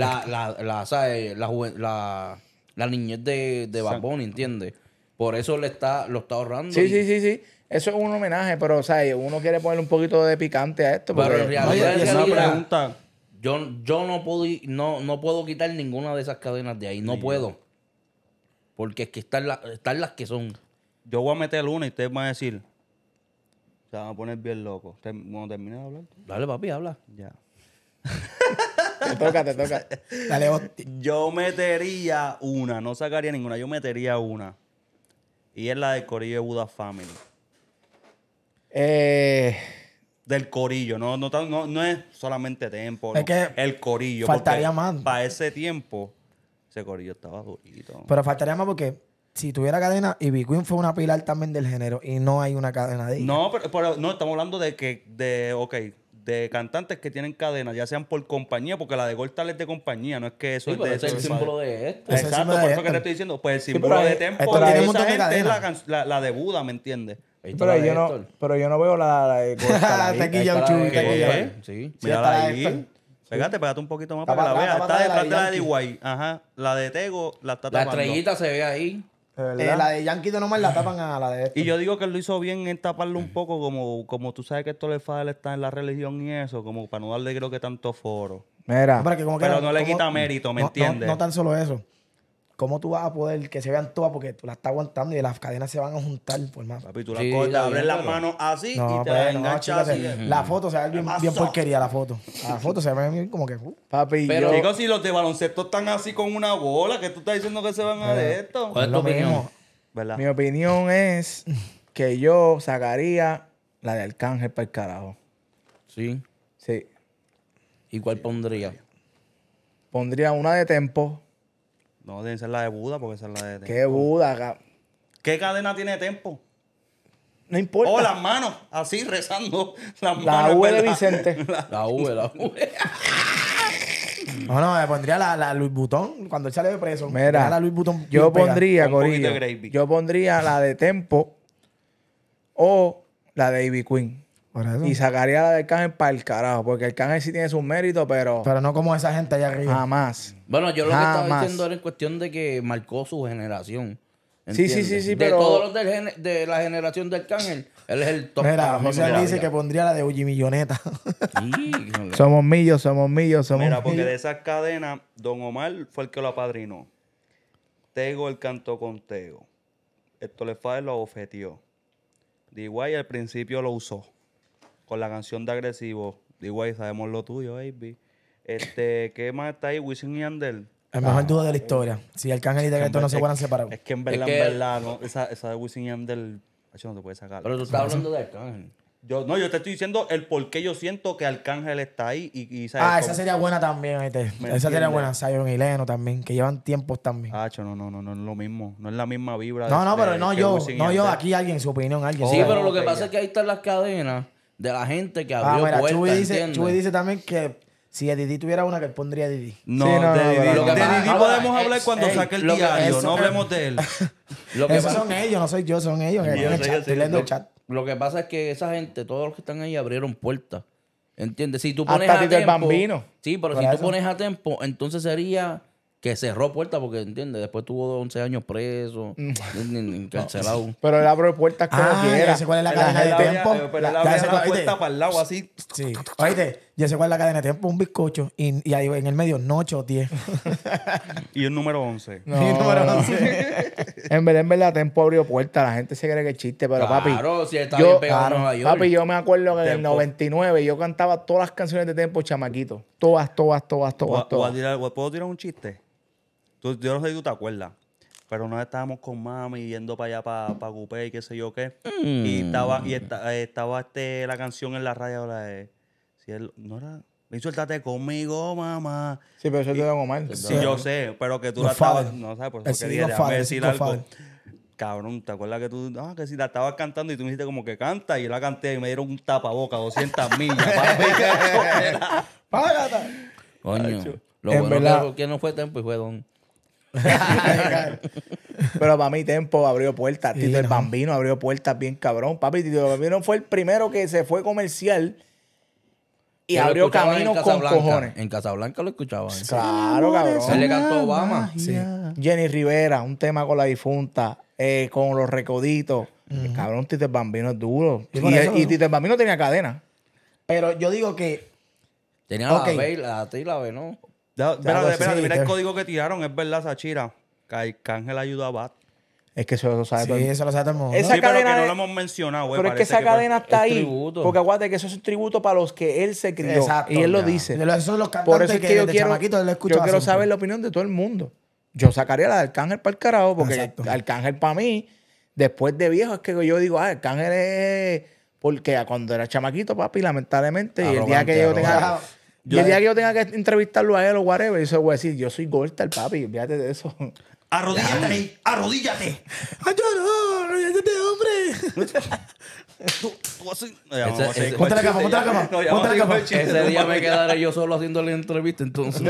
La, niñez de, de Bad Bunny, ¿entiendes? Por eso le está, lo está ahorrando. Sí, sí, sí, sí. Eso es un homenaje, pero o sea, uno quiere ponerle un poquito de picante a esto. Pero en realidad, es una pregunta. Yo, yo no, puedo, no, no puedo quitar ninguna de esas cadenas de ahí. No puedo. Porque es que están, están las que son. Yo voy a meter una y ustedes van a decir. Se van a poner bien loco. Cuando terminar de hablar. Dale, papi, habla. Ya. te toca, te toca. Dale, Yo metería una, no sacaría ninguna, yo metería una. Y es la de corillo de Buda Family. Eh... Del corillo, no, no, no, es solamente tiempo. Es que el corillo. Faltaría más. Para ese tiempo, ese corillo estaba durito. Pero faltaría más porque si tuviera cadena, y Big Queen fue una pilar también del género y no hay una cadena de No, pero, no, estamos hablando de que, de, ok, de cantantes que tienen cadenas, ya sean por compañía, porque la de Gortal es de compañía, no es que eso es de... Eso, es el símbolo de esto. Exacto, por eso que te estoy diciendo, pues el símbolo de Tempo de esa gente es la, la, la, de Buda, ¿me entiendes? Pero yo, no, pero yo no veo la, la de Gortal. Está aquí ya un Sí, mira ahí. Pégate, pégate un poquito más para, que la vea. Está detrás de la de Iguay. Ajá. La de Tego la está tapando. La estrellita se ve ahí. Eh, la de Yankee de nomás la tapan a la de esto. Y yo digo que lo hizo bien en taparlo un poco, como, como tú sabes que esto le falla está en la religión y eso, como para no darle creo que tanto foro. Mira. Pero, no, le quita mérito, ¿me entiendes? no tan solo eso. ¿Cómo tú vas a poder que se vean todas? Porque tú las estás aguantando y las cadenas se van a juntar por más. Papi, tú las cortas, abres las manos así y te pues, enganchas así. la foto se ve bien, porquería, la foto. La foto se ve bien como que... Uh, papi, Pero digo, si los de baloncesto están así con una bola, que tú estás diciendo que se van a de esto? ¿Cuál opinión? Mi opinión es que yo sacaría la de Arcángel para el carajo. ¿Sí? Sí. ¿Y cuál pondría? Pondría una de Tempo. No, debe ser la de Buda porque esa es la de Tempo. ¿Qué Buda? ¿Qué cadena tiene Tempo? No importa. O oh, las manos, así rezando. la V de Vicente. La, V, la V. No, no, me pondría la, la Luis Butón cuando sale de preso. Mira, la Luis Butón. Yo pondría, Corillo. Yo pondría la de Tempo o la de Ivy Queen. Y sacaría la del Cángel para el carajo, porque el Cángel sí tiene sus méritos, pero. Pero no como esa gente allá arriba. Jamás. Bueno, yo lo que estaba diciendo era en cuestión de que marcó su generación. Sí, sí, sí, sí, de Todos los de la generación del Cángel, él es el top. Mira, José dice que pondría la de Uji Milloneta. sí, somos millos, somos millos, Mira, porque de esas cadenas, Don Omar fue el que lo apadrinó. Tego el canto con Tego. le él lo de igual al principio lo usó con la canción de Agresivo. Digo, ahí sabemos lo tuyo, baby. Este, ¿qué más está ahí? Wisin y Andel. El mejor ah, duda de la historia. Si Arcángel y Reggaetón no se fueran separados. Es que en verdad, en verdad, esa, de Wisin y Yandel, no se puede sacar. Pero tú estás hablando de Arcángel. Yo, no, yo te estoy diciendo el por qué yo siento que Arcángel está ahí y, y Ah, esa sería buena también, este. Esa sería buena, Sion y Leno también, que llevan tiempos también. Ah, no, no, no, no es lo mismo. No es la misma vibra. No, no, pero no yo, no yo, aquí alguien, su opinión, alguien. Sí, pero lo que pasa es que ahí están las cadenas de la gente que ah, abrió ah, mira, Chuy dice, dice también que si Didi tuviera una, que él pondría a Didi. No, no, de Didi, podemos hablar cuando saque el diario. no hablemos de él. lo que son ellos, no soy yo, son ellos. Yo, yo, el chat, el chat. Lo que pasa es que esa gente, todos los que están ahí, abrieron puertas. ¿Entiendes? Si tú pones a tiempo. El bambino. Sí, pero si tú pones a tiempo, entonces sería que cerró puertas porque, ¿entiendes? Después tuvo 11 años preso, encarcelado. Pero él abrió puertas como ah, quiera. Ya sé cuál es la, cadena de tiempo. Pero él abre la, puerta para el lado, así. Sí. Oíste, ya sé cuál es la cadena de tiempo. Un bizcocho y, y ahí en el medio, nocho o 10. y un número 11. y un número 11. en verdad, en verdad, tiempo abrió puertas. La gente se cree que es chiste, pero papi. Claro, si está bien pegado claro, Papi, yo me acuerdo que en el 99 yo cantaba todas las canciones de tiempo chamaquito. Todas, todas, todas, todas, todas. ¿Puedo tirar un chiste? Tú, yo no sé si tú te acuerdas, pero nos estábamos con mami yendo para allá, para, para Coupé y qué sé yo qué. Y mm. estaba, y eh, estaba este, la canción en la radio, la de... Si él, no era... suéltate conmigo, mamá. Sí, pero eso te da mal. Sí, yo sé, pero que tú la estabas. No sabes, por eso que decir algo. Cabrón, ¿te acuerdas que tú. Ah, que si la estabas cantando y tú me dijiste como que canta y yo la canté y me dieron un tapaboca, 200 millas. Págata. Coño. Lo en bueno verdad, que no fue tiempo y fue don. Pero para mí, Tempo abrió puertas. Tito el Bambino abrió puertas bien cabrón. Papi, Tito Bambino fue el primero que se fue comercial y abrió camino con cojones. En Casablanca lo escuchaban. ¿eh? Claro, cabrón. Se le cantó Obama. Jenny Rivera, un tema con la difunta, eh, con los recoditos. Cabrón, Tito Bambino es duro. Y, Tito el Bambino tenía cadena. Pero yo digo que. Tenía la B, la la B, ¿no? Espérate, espérate, mira el código que tiraron, es verdad, Sachira. Que Cángel ayudó a Bat. Es que eso lo sabe todo Sí, eso lo sabe todo el mundo. Esa Sí, pero que no lo hemos mencionado, eh, Pero es que esa cadena está ahí. Porque aguante que eso es un tributo para los que él se crió. y él lo dice. Por eso es que, yo quiero, chamaquito yo quiero saber la opinión de todo el mundo. Yo sacaría la de Arcángel para el carajo, porque Arcángel para mí, después de viejo, es que yo digo, ah, Arcángel es... Porque cuando era chamaquito, papi, lamentablemente, y el día que yo tenga y el día que yo tenga que entrevistarlo a él o whatever, yo voy a decir, yo soy Gorta, el papi, fíjate de eso. Arrodíllate, arrodíllate. Ay, yo no, arrodíllate, hombre. tú, tú Ponte la cama, ponte la cama. Ponte la cama. Ese día me quedaré yo solo haciendo la entrevista, entonces.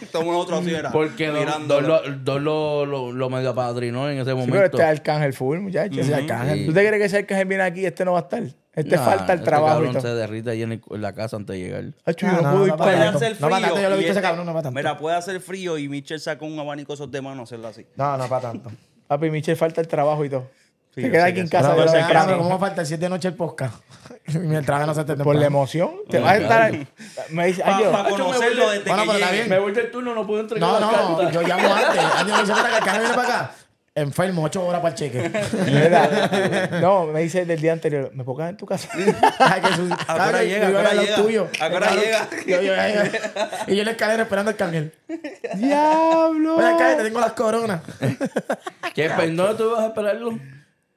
Estamos nosotros así, mm, era. Porque mirando dos lo, medio apadrinó en ese momento. pero este es Arcángel full, muchachos. Ese Arcángel. Sí. ¿Tú te crees que ese Arcángel viene aquí este no va a estar? Este falta el este trabajo. y se derrita ahí en, la casa antes de llegar. no, Puede hacer No frío. yo lo he visto ese este cabrón, no va tanto. Mira, puede hacer frío y Michelle sacó un abanico esos de mano hacerlo así. No, no, para tanto. Papi, Michelle, falta el trabajo y todo. Sí, te queda aquí en casa. Pero, pero, pero, ¿Cómo falta siete noches el podcast? Mientras no se te Por la emoción. Te vas a estar. Me dice, ay, yo. Para conocerlo desde bueno, pero Me voy del turno, no puedo entregar. No, no, yo llamo antes. Año me dice, que el carro viene para acá. Enfermo, 8 horas para el cheque. no, me dice del día anterior, ¿me puedo en tu casa? Ahora llega, ahora llega. Tuyo. Ahora llega. Y yo en la escalera esperando el camión. ¡Diablo! Oye, cállate, te tengo las coronas. ¿Qué? ¿Perdón? ¿Tú vas a esperarlo?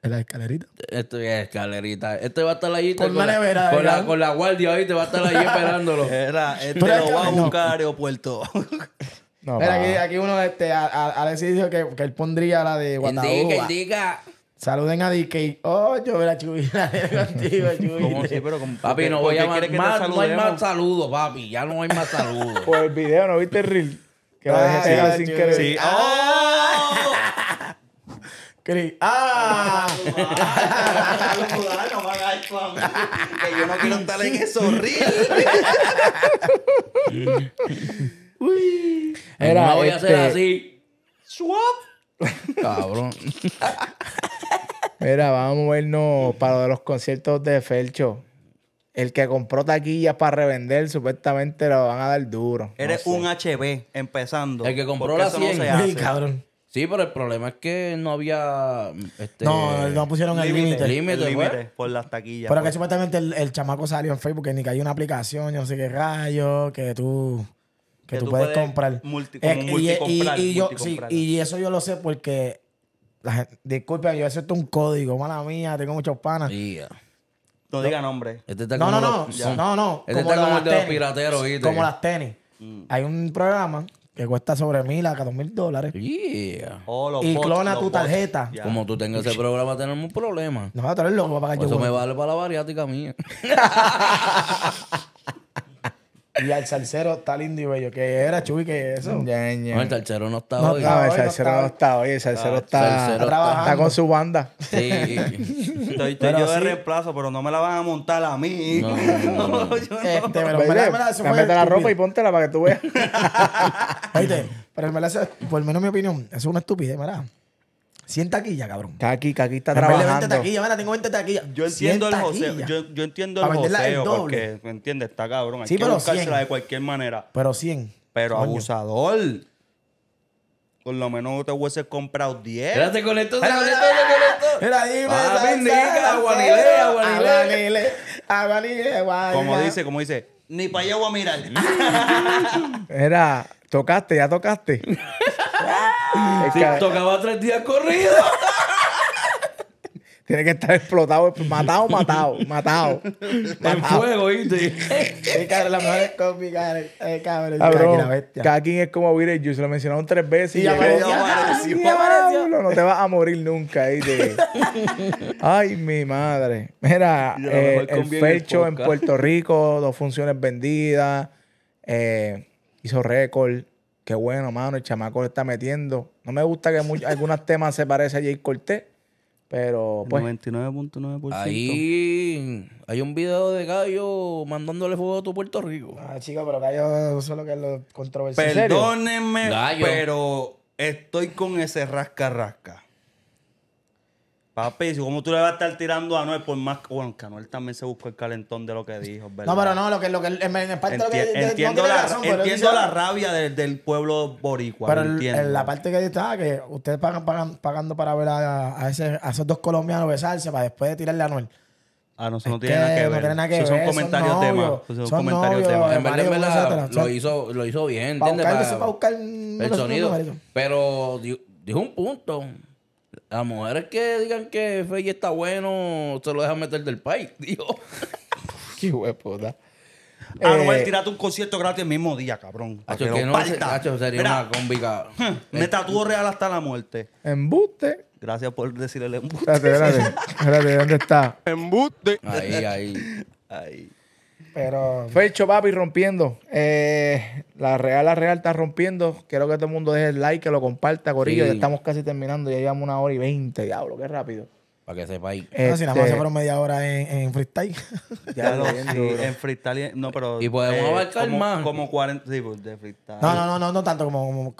En la escalerita. Esto es escalerita. Este va a estar allí Con, la, con la, guardia ahí, te va a estar ahí esperándolo. Era, este lo va a buscar aeropuerto. Mira, aquí, uno, este, a, dijo que, él pondría la de Guadalupe. Indica, Saluden a DK. Oh, yo verá la contigo, chubila. papi, no voy a más, no hay más saludos, papi. Ya no hay más saludos. Por el video, ¿no viste el reel? Que lo dejé ah, sí, sin ah. querer. ¡Oh! Cris. ¡Ah! no me hagas esto a mí. Que yo no quiero estar en eso, real. Uy. no voy a hacer este así. ¡Swap! Cabrón. Mira, vamos a movernos para los conciertos de Felcho. El que compró taquillas para revender, supuestamente lo van a dar duro. Eres un HB, empezando. El que compró las 100. No cabrón. Sí, pero el problema es que no había. Este, no, no pusieron el límite. El pues. límite por las taquillas. Pero que pues. supuestamente el, chamaco salió en Facebook que ni que hay una aplicación, yo no sé qué rayo, que tú. Que, tú, puedes, comprar. Multi, eh, y, y, eso yo lo sé porque. La gente, disculpen, yo acepto un código, mala mía, tengo muchos panas. No diga nombre. Este no, no, no, no, no. Este como está como el de los pirateros. Como las tenis. Mm. Hay un programa que cuesta sobre mil a dos mil dólares. Yeah. y clona tu tarjeta. Como tú tengas ese programa, tenemos un problema. No, tú eres loco para pagar yo. Eso me vale para la variática mía. Y al Salcero está lindo y bello. Que era Chuy, que eso. No, el Salcero no está no, hoy. No, el salsero no está hoy. El Salcero está, trabajando. Está con su banda. Sí. estoy, yo de reemplazo, pero no me la van a montar a mí. No, no, este, pero me la ropa y póntela para que tú veas. Oíste, pero por lo menos mi opinión, es una estupidez, ¿verdad? 100 taquillas, cabrón. Caqui, está trabajando. 20 tengo 20 taquillas. Yo entiendo el Yo, entiendo el porque, entiendes? Está cabrón. Hay que pero de cualquier manera. Pero 100. Pero abusador. Por lo menos te hubiese comprado 10. Espérate, con esto? era esto, con esto? Como dice, como dice, ni para allá voy a mirar. Era, tocaste, ya tocaste. Sí, tocaba tres días corrido. Tiene que estar explotado, matado, matado, matado. En fuego, ¿viste? Sí, cabrón, la es cómica, mi cabrón. Eh, cabrón, bestia. Cada quien es como se lo mencionaron tres veces. Y, ya apareció, No te vas a morir nunca, ¿viste? ¿eh? Ay, mi madre. Mira, eh, el Fercho en Puerto Rico, dos funciones vendidas, hizo récord. Qué bueno, mano, el chamaco le está metiendo. No me gusta que algunas temas se parecen a Jay Cortés, pero pues. 99.9%. Ahí hay un video de Gallo mandándole fuego a tu Puerto Rico. Ah, chico, pero Gallo, eso es lo que es lo controversial. Perdónenme, pero estoy con ese rasca rasca. Papi, como tú le vas a estar tirando a Noel? Por más que, bueno, que Anuel también se buscó el calentón de lo que dijo, ¿verdad? No, pero no, lo que, lo que, en, parte lo que entiendo, la, razón, entiendo la rabia del, pueblo boricua. Pero entiendo. En la parte que está, ah, que ustedes pagan, pagando para ver a, a, esos dos colombianos besarse para después de tirarle a Noel. Ah, no, eso no tiene, nada que ver. no tiene que Son, comentarios de tema. En verdad, en verdad, lo hizo, lo hizo bien, ¿entiendes? Para el sonido. Pero dijo un punto. Las mujeres que digan que Fey está bueno, se lo dejan meter del país, tío. Qué huevota. Ah, no, eh, tirate un concierto gratis el mismo día, cabrón. Hacho, que, no sería una combi, hmm, Me eh. tatuó real hasta la muerte. Embuste. Gracias por decir el embuste. Espérate, espérate. espérate, ¿dónde está? Embuste. Ahí, ahí. Ahí. Pero... Fecho, papi, rompiendo. Eh, la Real, la Real está rompiendo. Quiero que todo el mundo deje el like, que lo comparta, Corillo. Ya estamos casi terminando. Ya llevamos una hora y veinte, diablo, qué rápido. Para que sepa ahí. No, si nada más se este fueron media hora en, en freestyle. Ya lo vi en freestyle. No, pero. Y podemos eh, abarcar más. Como 40 sí, pues, de freestyle. No, no, no, no, no tanto, como, como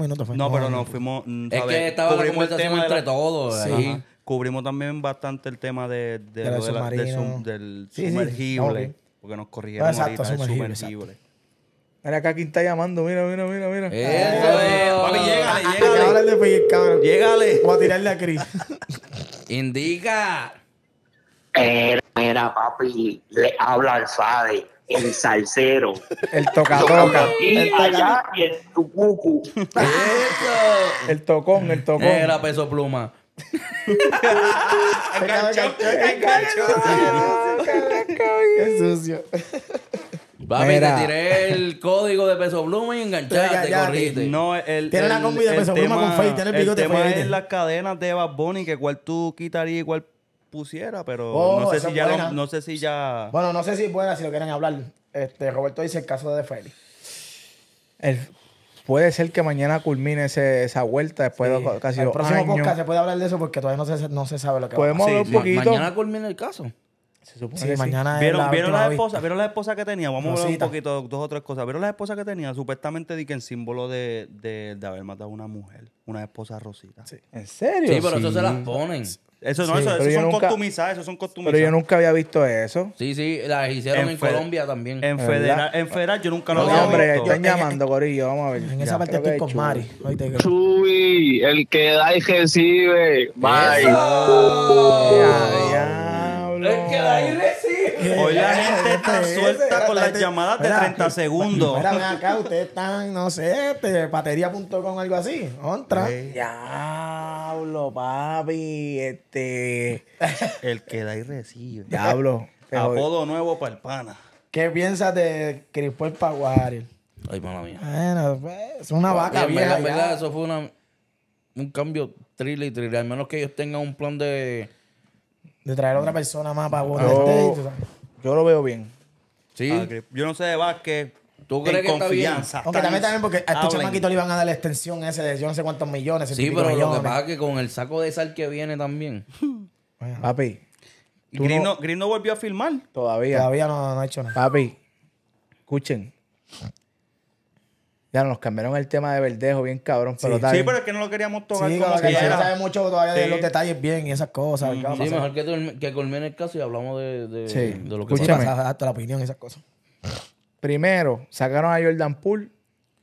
minutos. no, pero no, fuimos. Mm, es que estaba la tema entre todos. Sí. Cubrimos también bastante el tema de, de, de, lo de del, sumergible. Porque nos corrigieron exacto, ahorita sumergible, Mira acá quién está llamando, mira, mira, mira, mira. eh, Papi, ah, llegale, ah, llegale. Háblale de pedir, cabrón. Va a tirarle a Cris. Indica. Era, era, papi, le habla al Fade, el salsero. El tocatoca. el toca y el tucucu. Eso. El tocón, el tocón. Era peso pluma enganchó, Qué sucio. ¡Va a tiré el código de peso pluma y enganchaste, corriste. No, el, Tiene la combi de Peso Pluma con Faye. tiene el bigote tema es las cadenas de Bad Bunny, que cuál tú quitarías y cuál pusiera, pero oh, no, sé si ya no sé si Bueno, no sé si buena si lo quieren hablar. Este, Roberto dice el caso de Feli El- puede ser que mañana culmine esa vuelta después de casi el dos próximo años. podcast se puede hablar de eso porque todavía no se, no se sabe lo que va a hablar sí, un poquito. mañana culmina el caso. Se supone que mañana sí. ¿Vieron, la esposa. las esposas, ¿Vieron la esposa que tenía? Vamos a ver un poquito, dos o tres cosas. ¿Vieron la esposa que tenía? Supuestamente di que en símbolo de, de, de haber matado a una mujer. Una esposa rosita. Sí. ¿En serio? Sí, pero eso se las ponen. Eso no, eso, son nunca, costumizadas, eso son costumizadas. Pero yo nunca había visto eso. Sí, sí, las hicieron en, Colombia también. En federal, en federal yo nunca lo había hombre, visto. Hombre, están llamando, Corillo, vamos a ver. En esa parte estoy con Mari. Chuy, el que da y recibe. Bye. El que da y recibe. Eh, Hoy la eh, gente eh, está suelta con las llamadas de 30 segundos. Mira, acá, ustedes están, no sé, este, batería.com, algo así. Diablo, papi. Este. El que da y recibe. Diablo. Apodo nuevo para el pana. ¿Qué piensas de Crispuel Paguaril? Ay, mamá mía. Bueno, pues, es una vaca vieja. verdad, eso fue un cambio tril y tril. Al menos que ellos tengan un plan de de traer a otra mm. persona más para Golden State. Yo lo veo bien. Sí. Ah, yo no sé de que ¿Tú crees que está bien? confianza. Aunque también, también porque a este le iban a dar la extensión ese de yo no sé cuántos millones. Sí, pero lo que pasa es que con el saco de sal que viene también. Papi, Gris no- no volvió a filmar. todavía. Todavía no, no ha hecho nada. Papi, escuchen. Ya nos cambiaron el tema de verdejo bien cabrón, pero sí. tal. Sí, pero es que no lo queríamos tocar sí, la que no sabe mucho todavía de los detalles bien y esas cosas. sí, mejor que, que el caso y hablamos de, de, sí. de lo que pasa. Hasta la opinión y esas cosas. Primero, sacaron a Jordan Poole,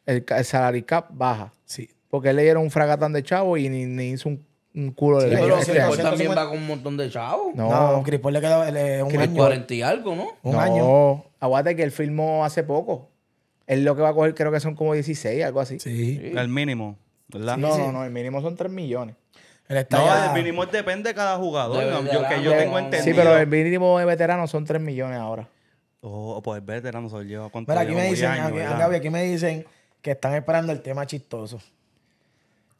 el, salary cap baja. Sí. Porque él le dieron un fragatán de chavo y ni, hizo un culo de sí, pero este Chris también va con un montón de chavos. No, a Chris Paul le quedó un año. 40 y algo, ¿no? Un año. Aguante que él firmó hace poco. Él lo que va a coger creo que son como 16, algo así. Sí. El mínimo, ¿verdad? no, no, no, el mínimo son 3 millones. El no, el mínimo depende de cada jugador, yo, que yo tengo entendido. Sí, pero el mínimo de veterano son 3 millones ahora. Oh, pues el veterano soy yo. Mira, aquí me, dicen, aquí, me dicen que están esperando el tema chistoso.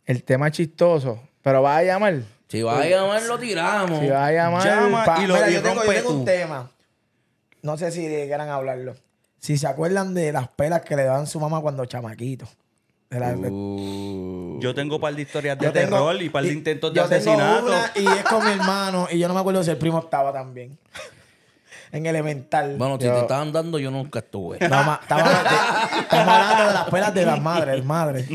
El tema chistoso, pero va a llamar. Si va a llamar, lo tiramos. Si va a llamar, y lo Mira, yo, tengo, yo tengo un tema. No sé si quieran hablarlo. Si se acuerdan de las pelas que le daban su mamá cuando chamaquito. Uh. Yo tengo un par de historias de terror y un par de intentos de y es con mi hermano. Y yo no me acuerdo si el primo estaba también. en elemental. Bueno, si te estaban dando, yo nunca estuve. estaba- hablando de las pelas de las madres, madre.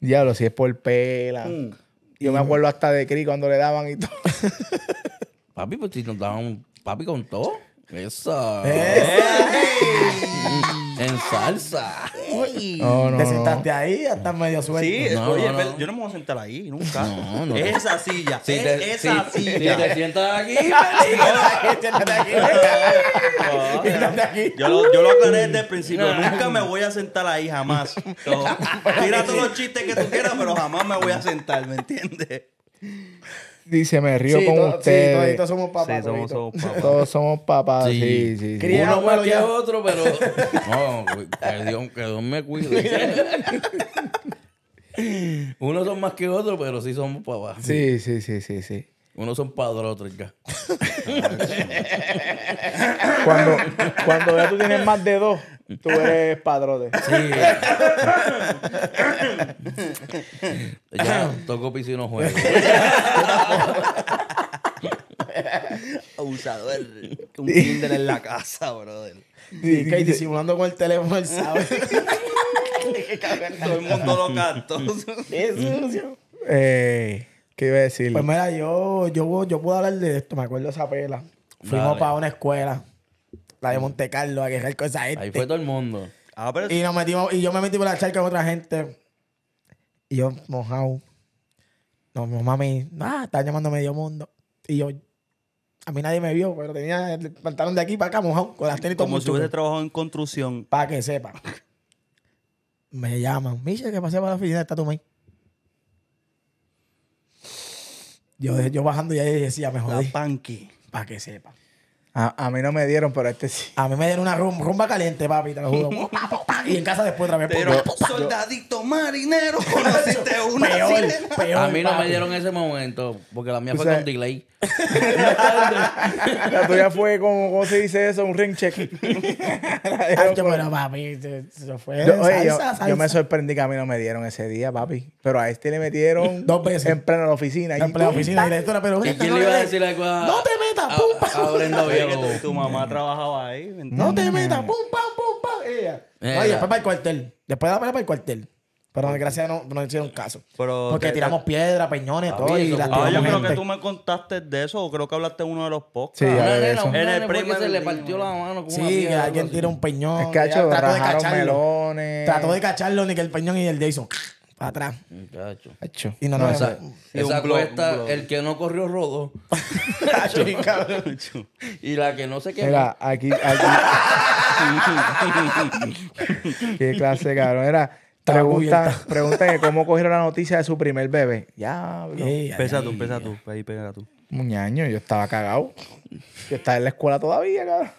Diablo, si es por pelas. Mm. Yo me acuerdo hasta de Cri cuando le daban y todo. Papi, pues si nos daban, papi, con todo. Eso. En salsa. te sentaste ahí, hasta medio suelto. Sí, no, oye, yo no me voy a sentar ahí, nunca. esa silla. E- esa silla. Si te sientas aquí, Yo lo, yo aclaré desde el principio. Nunca me voy a sentar ahí, jamás. tira todos los chistes que tú quieras, pero jamás me voy a sentar, ¿me entiendes? dice, me río con ustedes. Sí, todos somos papás. papás. Todos somos papás, sí, sí. sí, Uno más que otro, pero... no, que Dios, que Dios me cuide. Unos son más que otros, pero sí somos papás. Sí, sí, sí, sí, sí uno son otro ya. cuando, cuando ya tú tienes más de dos, tú eres padrote. Sí. ya toco piso y no juego. Abusador. Un Tinder en la casa, brother. Y disimulando con el teléfono, él sabe. Todo el mundo lo canto. Eso, eh ¿Qué iba a decir? Pues mira, yo, yo, yo puedo hablar de esto, me acuerdo de esa pela. Fuimos para una escuela, la de Monte Carlo, a quejar con esa gente. Ahí fue todo el mundo. Ah, y nos metimos, y yo me metí por la charca con otra gente. Y yo, mojado. No, mi mami, nada, ah, está llamando medio mundo. Y yo, a mí nadie me vio, pero tenía el pantalón de aquí para acá mojado, con las tenis Como si hubiese trabajado en construcción. Para que sepa. me llaman, Michel, que pasé para la oficina, está tu mismo. Yo, yo bajando ahí decía, mejor jodí. La Para que sepa. A, a, mí no me dieron, pero este sí. A mí me dieron una rumba, rumba caliente, papi, te lo juro. Y en casa después otra vez. Pero, soldadito marinero, conociste una peor, Peor, A mí no me dieron ese momento, porque la mía fue con delay. la tuya fue con, ¿cómo se dice eso? Un ring check. yo, pero papi, se fue yo, me sorprendí que a mí no me dieron ese día, papi. Pero a este le metieron dos veces. En plena oficina. En plena la oficina, directora. Pero ¿Y quién le iba a decir la cosa? ¡No te metas! ¡Pum, pam! tu mamá trabajaba ahí. No te metas, pum, pam, pum, pam. Ella. Eh, después para el cuartel. Después de la para el cuartel. Pero desgracia no, no hicieron caso. porque tiramos piedras, peñones, todo. Y ah, yo creo que tú me contaste de eso, o creo que hablaste de uno de los pocos. Sí, En el premio se le partió la mano con una Sí, que alguien tira un peñón. Es trató de cacharlo. melones. Trató de cacharlo, ni que el peñón y el de atrás. Y no, no, esa, cuesta, el que no corrió rodo y la que no se quedó. Mira, aquí, aquí. Qué clase, cabrón. Era, pregunta, pregunta que cómo cogieron la noticia de su primer bebé. Ya, Pesa tú, pesa tú. Ahí pega tú. Muñaño, yo estaba cagado. Yo estaba en la escuela todavía, cabrón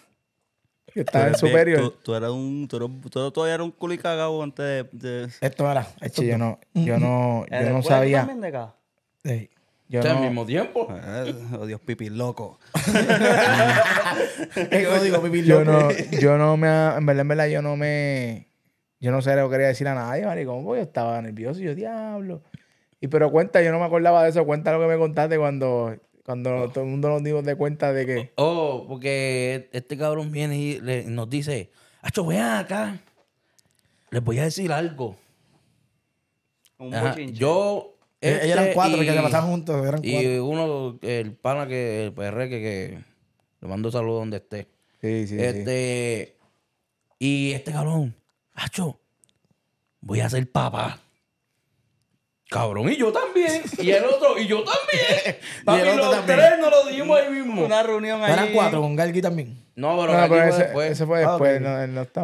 que estaba en superior. Tú, eras un, tú, eras, todavía eras un culi cagado antes de, Esto era, yo no, mm, mm, mm. yo no, yo no sabía. También al mismo tiempo. Ah, oh, Dios, pipi loco. yo, digo, pipi loco. Yo no, yo no me. En verdad, en verdad, yo no me. Yo no sé lo que quería decir a nadie, maricón, pues, yo estaba nervioso y yo, diablo. Y pero cuenta, yo no me acordaba de eso. Cuenta lo que me contaste cuando cuando oh. todo el mundo nos dio de cuenta de que. Oh, oh, porque este cabrón viene y nos dice: Hacho, vean acá. Les voy a decir algo. Un yo. E-, ellos eran este, cuatro porque que se pasaban juntos. Eran y uno, el pana que, el PR que, le mando saludos donde esté. Sí, sí, este, sí. Y este cabrón, Hacho, voy a ser papá. Cabrón, y yo también. Y el otro, y yo también. Papi, los tres nos lo dijimos ahí mismo. Una reunión ahí. Eran cuatro con Galgui también. No, pero, ese, fue después.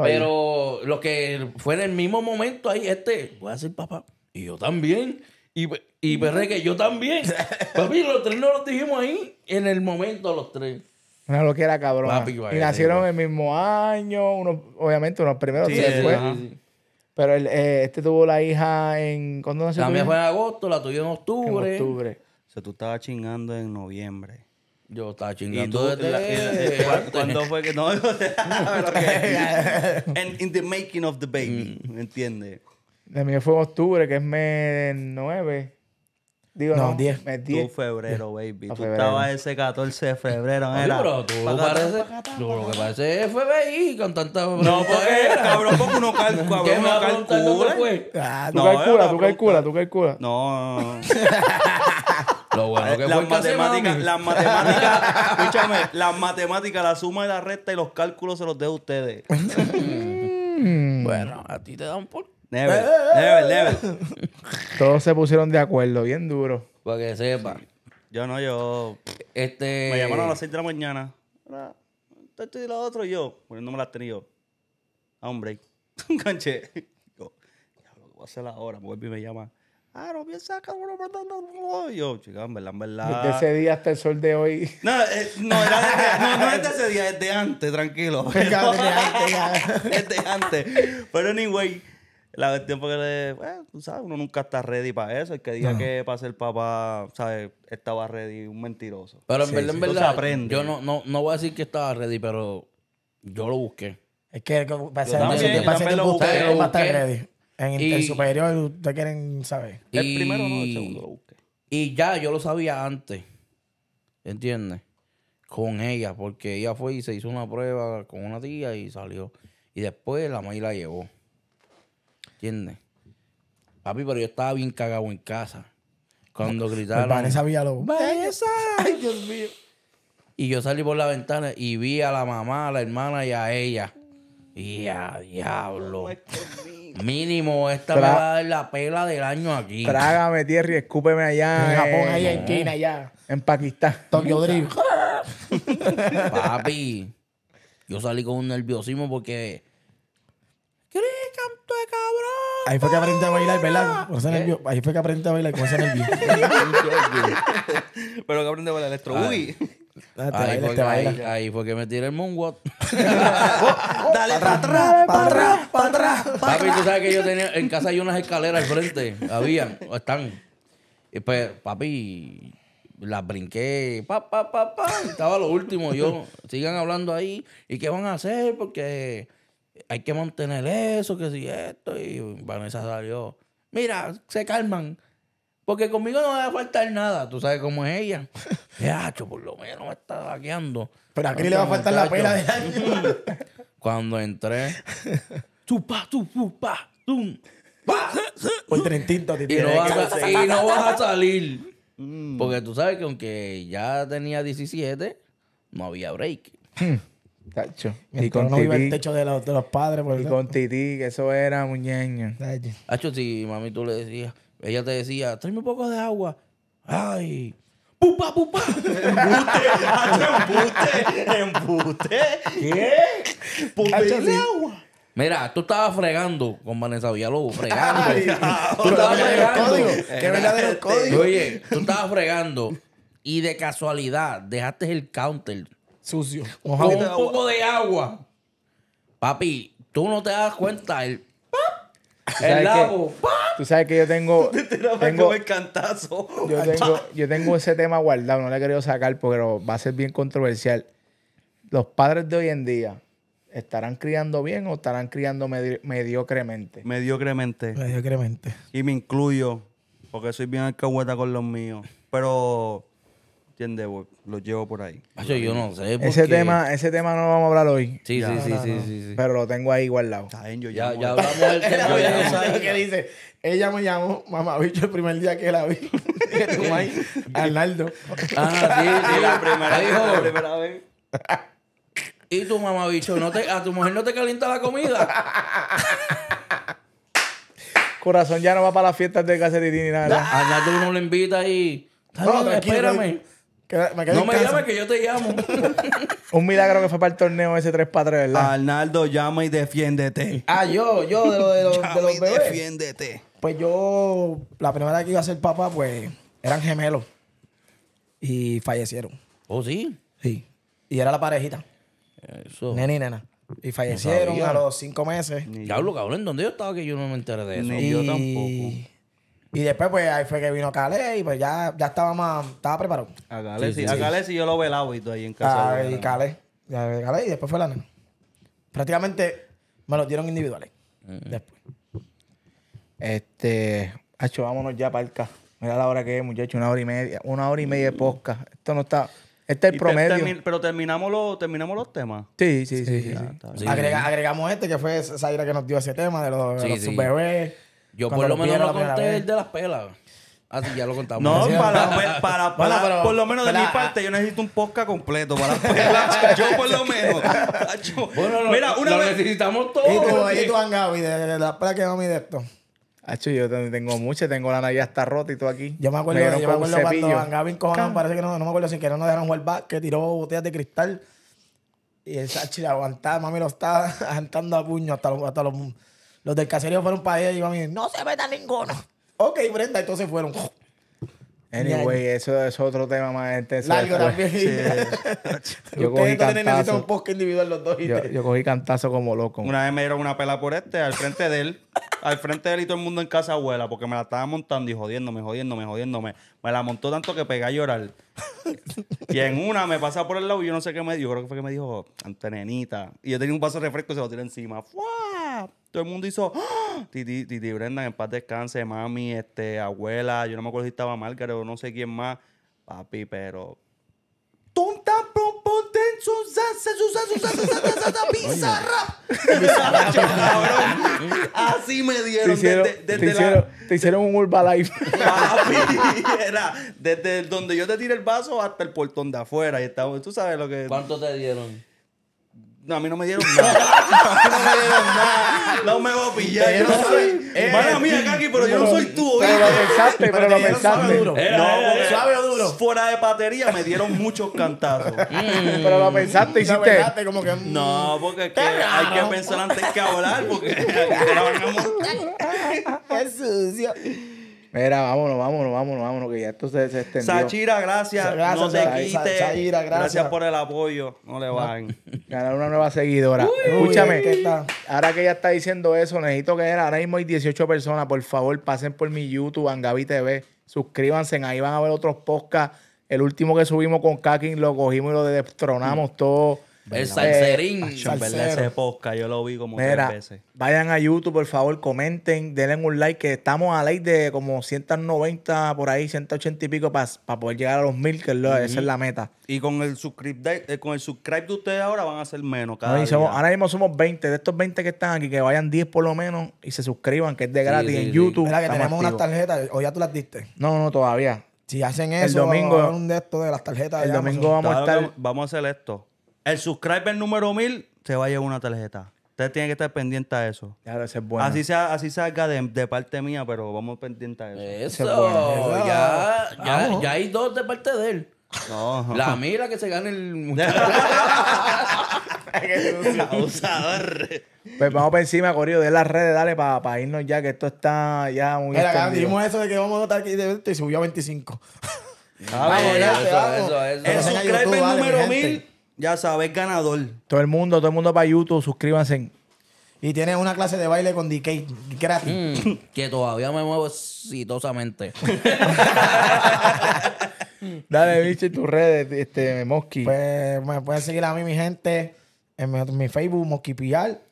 Pero lo que fue en el mismo momento ahí, este, voy a ser papá. Y yo también. Y, y perre que yo también. Papi, los tres nos lo dijimos ahí en el momento, los tres. No lo quiera, cabrón. y nacieron en el mismo año, uno, obviamente, unos primeros sí, sí, Sí, pero el, eh, este tuvo la hija en. ¿Cuándo nació? La mía fue en agosto, la tuya en octubre. En octubre. O sea, tú estabas chingando en noviembre. Yo estaba chingando desde... La, ¿Cuándo fue que...? No, En in the making of the baby, mm. ¿me ¿entiendes? La mía fue en octubre, que es mes 9. Digo, no, 10. febrero, baby. tú estabas ese 14 de febrero. No, era. Pero tú lo que parece es FBI con tanta... No, porque cabrón, con uno, cálculos ¿Qué calcula. Pues? tú calculas, tú calculas, tú calculas. No. Lo bueno eh, que las matemáticas, las matemáticas, escúchame, las matemáticas, la suma y la recta y los cálculos se los dejo a ustedes. Mm. Mm. bueno, a ti te dan por Never, eh, never, eh, eh. never. Todos se pusieron de acuerdo, bien duro. Para que sepa. Yo no, yo. Este. Me llamaron a las 6 de la mañana. entonces ah, esto y lo otro, yo, poniéndome las tenido. yo. A ah, un break. Un canche. Yo, diablo, voy a hacer la Me vuelve y me llama. Ah, no saca uno perdón, no, Yo, chica, en verdad, en verdad. Desde ese día hasta el sol de hoy. No, no, era no, no es de ese día, es de antes, tranquilo. Pero, de antes, ya. de antes. Pero anyway. La cuestión que le, bueno, tú sabes, uno nunca está ready para eso. El que diga que para ser papá, ¿sabes? Estaba ready, un mentiroso. Pero en verdad, yo no, no, no voy a decir que estaba ready, pero yo lo busqué. Es que para ser usted va ready. En el superior ustedes quieren saber. el primero no, el segundo lo busqué. Y ya yo lo sabía antes, ¿entiendes? Con ella, porque ella fue y se hizo una prueba con una tía y salió. Y después la maíz la llevó. ¿Entiendes? Papi, pero yo estaba bien cagado en casa. Cuando pues, gritaron. Pues, Vanessa Villalobos. ¡Vanessa! ¡Ay, Dios mío! Y yo salí por la ventana y vi a la mamá, a la hermana y a ella. Y a diablo. Mínimo, esta me va a dar la pela del año aquí. Trágame tierra y escúpeme allá. En Japón, allá en China, allá. En Pakistán. Tokyo Drift. Papi, yo salí con un nerviosismo porque canto de cabrón. Ahí fue que aprendí a bailar, ¿verdad? Ahí fue que aprendí a bailar con ese nervio. Pero que aprendí a bailar electro Uy. Ah, ahí, fue que me tiré el moonwalk. Oh, Dale para atrás, para atrás, para atrás. Papi, tú sabes que yo tenía. En casa hay unas escaleras al frente. Habían, o están. Y pues, papi, las brinqué. Pa, pa, pa, pa. Estaba lo último. Yo, sigan hablando ahí. ¿Y qué van a hacer? Porque hay que mantener eso, que si esto. Y Vanessa salió. Mira, se calman. Porque conmigo no va a faltar nada. Tú sabes cómo es ella. Ya, por lo menos me está vaqueando. Pero aquí le va a faltar la pena de Cuando entré. tu, pa, y, no a, y no vas a salir. Mm. Porque tú sabes que aunque ya tenía 17, no había break. Hmm. Y con no el techo de los, padres. con Titi, que eso era muñeño. Tacho. sí mami tú le decías, ella te decía, tráeme un poco de agua. Ay, ¡Pupa, pupa! pupa empute empute ¿Qué? ¡Ponle agua! Mira, tú estabas fregando con Vanessa Villalobos, fregando. tú estabas fregando. ¿Qué verdadero este, código? Oye, tú estabas fregando y de casualidad dejaste el counter Sucio. un poco de agua. Papi, tú no te das cuenta. El, el lago. Tú sabes que yo tengo. tengo cantazo. Yo tengo, ese tema guardado, no le he querido sacar, porque va a ser bien controversial. Los padres de hoy en día. ¿Estarán criando bien o estarán criando mediocremente? Mediocremente. Mediocremente. Y me incluyo, porque soy bien alcahueta con los míos. Pero ¿Entiendes? Lo llevo por ahí. Ah, yo no sé. Ese, tema, ese tema no lo vamos a hablar hoy. Sí, sí, sí, sí, sí, Pero lo tengo ahí guardado. yo ya, hablamos del tema. qué dice? Ella me llamó bicho el primer día que la vi. Arnaldo. Ah, sí, sí, la primera, vez. Y tu mamabicho, no te, a tu mujer no te calienta la comida. Corazón ya no va para las fiestas de caserito ni nada. Arnaldo no le invita y... No, espérame no me llames que yo te llamo. Un milagro que fue para el torneo ese 3 para 3, ¿verdad? Arnaldo, llama y defiéndete. Ah, yo, yo, de, los, llama de los y defiéndete. Pues yo, la primera vez que iba a ser papá, pues eran gemelos. Y fallecieron. ¿Oh, sí? Sí. Y era la parejita. Eso. Nena y nena. Y fallecieron a los cinco meses. Diablo, cabrón, ¿en dónde yo estaba que yo no me enteré de eso? Ni... Yo tampoco. Y después, pues, ahí fue que vino Calé y pues ya, ya estaba estaba preparado. A Calé sí, a sí yo lo veo y todo ahí en casa. Ah, y Calé. Calé y después fue la nena. Prácticamente me lo dieron individuales. Mm. Después. Este, hecho, vámonos ya, para parca. Mira la hora que es, muchachos, una hora y media, una hora y media de posca. Esto no está. Este es el promedio. pero terminamos, lo, terminamos los temas. Sí, sí, sí. sí, agregamos este que fue Zaira que nos dio ese tema de los, bebés yo por lo menos lo conté el de las pelas. Así ah, ya lo contamos. No, para, para, por lo menos de mi parte, yo necesito un podcast completo para las pelas. yo por lo menos. mira, una lo vez... necesitamos todo. Y tú, Angabi, de las pelas que no de esto. Hacho, yo tengo muchas, tengo la nariz hasta rota y tú aquí. Yo me acuerdo, yo me acuerdo cuando parece que no, no me acuerdo si que no nos dejaron jugar back, que tiró botellas de cristal. Y el Sachi la aguantaba, mami lo estaba agentando a puño hasta hasta los los del caserío fueron para allá y iban a decir, no se meta ninguno. Ok, Brenda, entonces fueron. Anyway, eso es otro tema más intenso. Largo también. yo cogí cantazo. un post individual los dos. yo, cogí cantazo como loco. Una vez me dieron una pela por este al frente de él al frente de él y todo el mundo en casa abuela, porque me la estaba montando y jodiéndome, jodiéndome, jodiéndome. Me la montó tanto que pegué a llorar. y en una me pasa por el lado y yo no sé qué me dijo. Creo que fue que me dijo, ante Y yo tenía un vaso de refresco y se lo tiré encima. ¡Fua! Todo el mundo hizo, ¡Ah!". Titi, Titi Brenda, en paz descanse, mami, este, abuela. Yo no me acuerdo si estaba mal pero no sé quién más. Papi, pero... ¡Tonta Bizarra. Así me dieron. Te hicieron, desde, desde te hicieron, la... te hicieron un Urbalife. era desde donde yo te tiré el vaso hasta el portón de afuera. Y estaba, tú sabes lo que. ¿Cuánto te dieron? No, a mí no me dieron nada. a mí no me dieron nada. No me voy a pillar. Yo eh, mía, Kaki, pero, pero yo no soy tú. Pero lo pensaste, pero lo pensaste. no, suave o duro. Fuera de batería me dieron muchos cantazos. Pero lo pensaste y mm. hiciste. como que. Mm, no, porque es que hay que pensar antes que hablar, porque. Es sucio. Mira, vámonos, vámonos, vámonos, vámonos, que ya esto se, extendió. Sachira, gracias. gracias gracias. por el apoyo. No le van. Ganar una nueva seguidora. Escúchame. Ahora que ella está diciendo eso, necesito que ahora mismo hay 18 personas. Por favor, pasen por mi YouTube, Angavi TV. Suscríbanse. Ahí van a ver otros podcasts. El último que subimos con Kakin lo cogimos y lo destronamos todo. El eh, salserín. verdad, ese podcast yo lo vi como tres veces. Vayan a YouTube, por favor, comenten, denle un like, que estamos a ley de como 190 por ahí, 180 y pico para poder llegar a los mil, que es esa es la meta. Y con el subscribe de, eh, con el subscribe de ustedes ahora van a ser menos cada Ahora mismo somos 20. De estos 20 que están aquí, que vayan 10 por lo menos y se suscriban, que es de gratis en YouTube. Mira que tenemos unas tarjetas, o ya tú las diste. No, no, todavía. Si hacen eso, el domingo, de las tarjetas. El domingo vamos a estar. Vamos a hacer esto. El subscriber número 1000 se va a llevar una tarjeta. Ustedes tienen que estar pendientes a eso. Claro, eso es bueno. Así, así salga de, de parte mía, pero vamos pendientes a eso. Eso, ya, ya, hay dos de parte de él. No. La mira que se gane el Abusador. Pues vamos por encima, Corillo, de las redes, dale, para irnos ya, que esto está ya muy Mira, dijimos eso de que vamos a votar aquí de 20 y subió a 25. Vamos, ah, vamos, eso, eso, eso. El subscriber número 1000 ya sabes, ganador. Todo el mundo, todo el mundo para YouTube, suscríbanse. Y tienes una clase de baile con DK gratis. Mm, que todavía me muevo exitosamente. Dale, bicho, en tus redes, este, Pues me pueden seguir a mí, mi gente, en mi, Facebook,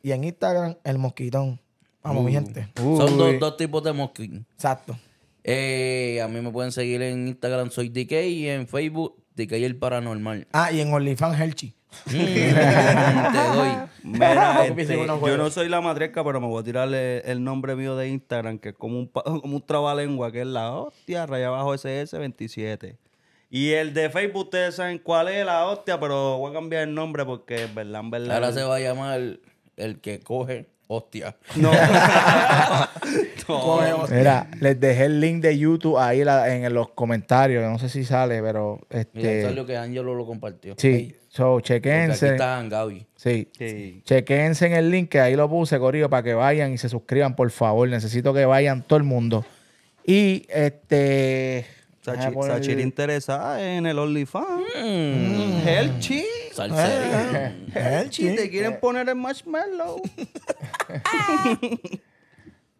y en Instagram, El Mosquitón. Vamos, mi uh. gente. Son dos, tipos de mosquitos. Exacto. Eh, a mí me pueden seguir en Instagram, soy DK, y en Facebook, de que hay el paranormal. Ah, y en OnlyFans Helchi. Mm, te doy. Este, yo no soy la matresca, pero me voy a tirar el nombre mío de Instagram, que es como un, como un trabalengua, que es la hostia, raya abajo SS27. Y el de Facebook, ustedes saben cuál es la hostia, pero voy a cambiar el nombre porque, es verdad, verdad. Ahora se va a llamar el que coge Hostia. No. Mira, les dejé el link de YouTube ahí en los comentarios. No sé si sale, pero. Este... Mira, salió que Angelo lo compartió. Sí. So, chequense. Aquí están, Gaby. Sí. Chequense en el link que ahí lo puse, Corillo, para que vayan y se suscriban, por favor. Necesito que vayan todo el mundo. Y este. Sachir, interesa en el OnlyFans. Mm. Mm, el el eh, eh, eh, te quieren poner el marshmallow.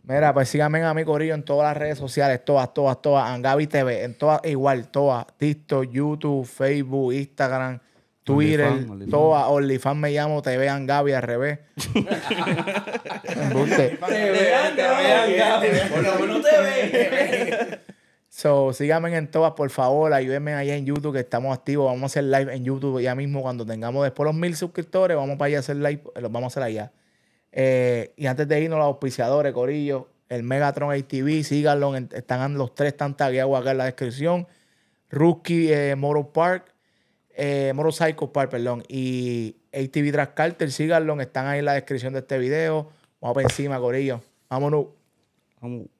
Mira, pues síganme a mi corillo en todas las redes sociales, todas, todas, todas, Angabi TV, en todas, igual, todas, TikTok, YouTube, Facebook, Instagram, Twitter, OnlyFans, todas, me llamo, TV Angabi al revés. Te vean, Por lo menos So, síganme en todas, por favor. Ayúdenme ahí en YouTube, que estamos activos. Vamos a hacer live en YouTube ya mismo. Cuando tengamos después los mil suscriptores, vamos para allá a hacer live. Eh, los vamos a hacer allá. Eh, y antes de irnos, los auspiciadores, Corillo, el Megatron ATV, síganlo. están los tres, están tagueados acá en la descripción. Rookie eh, Moto Park, eh, Cycle Park, perdón, y ATV Drag Carter, síganlo. Están ahí en la descripción de este video. Vamos para encima, Corillo. Vámonos. Vamos.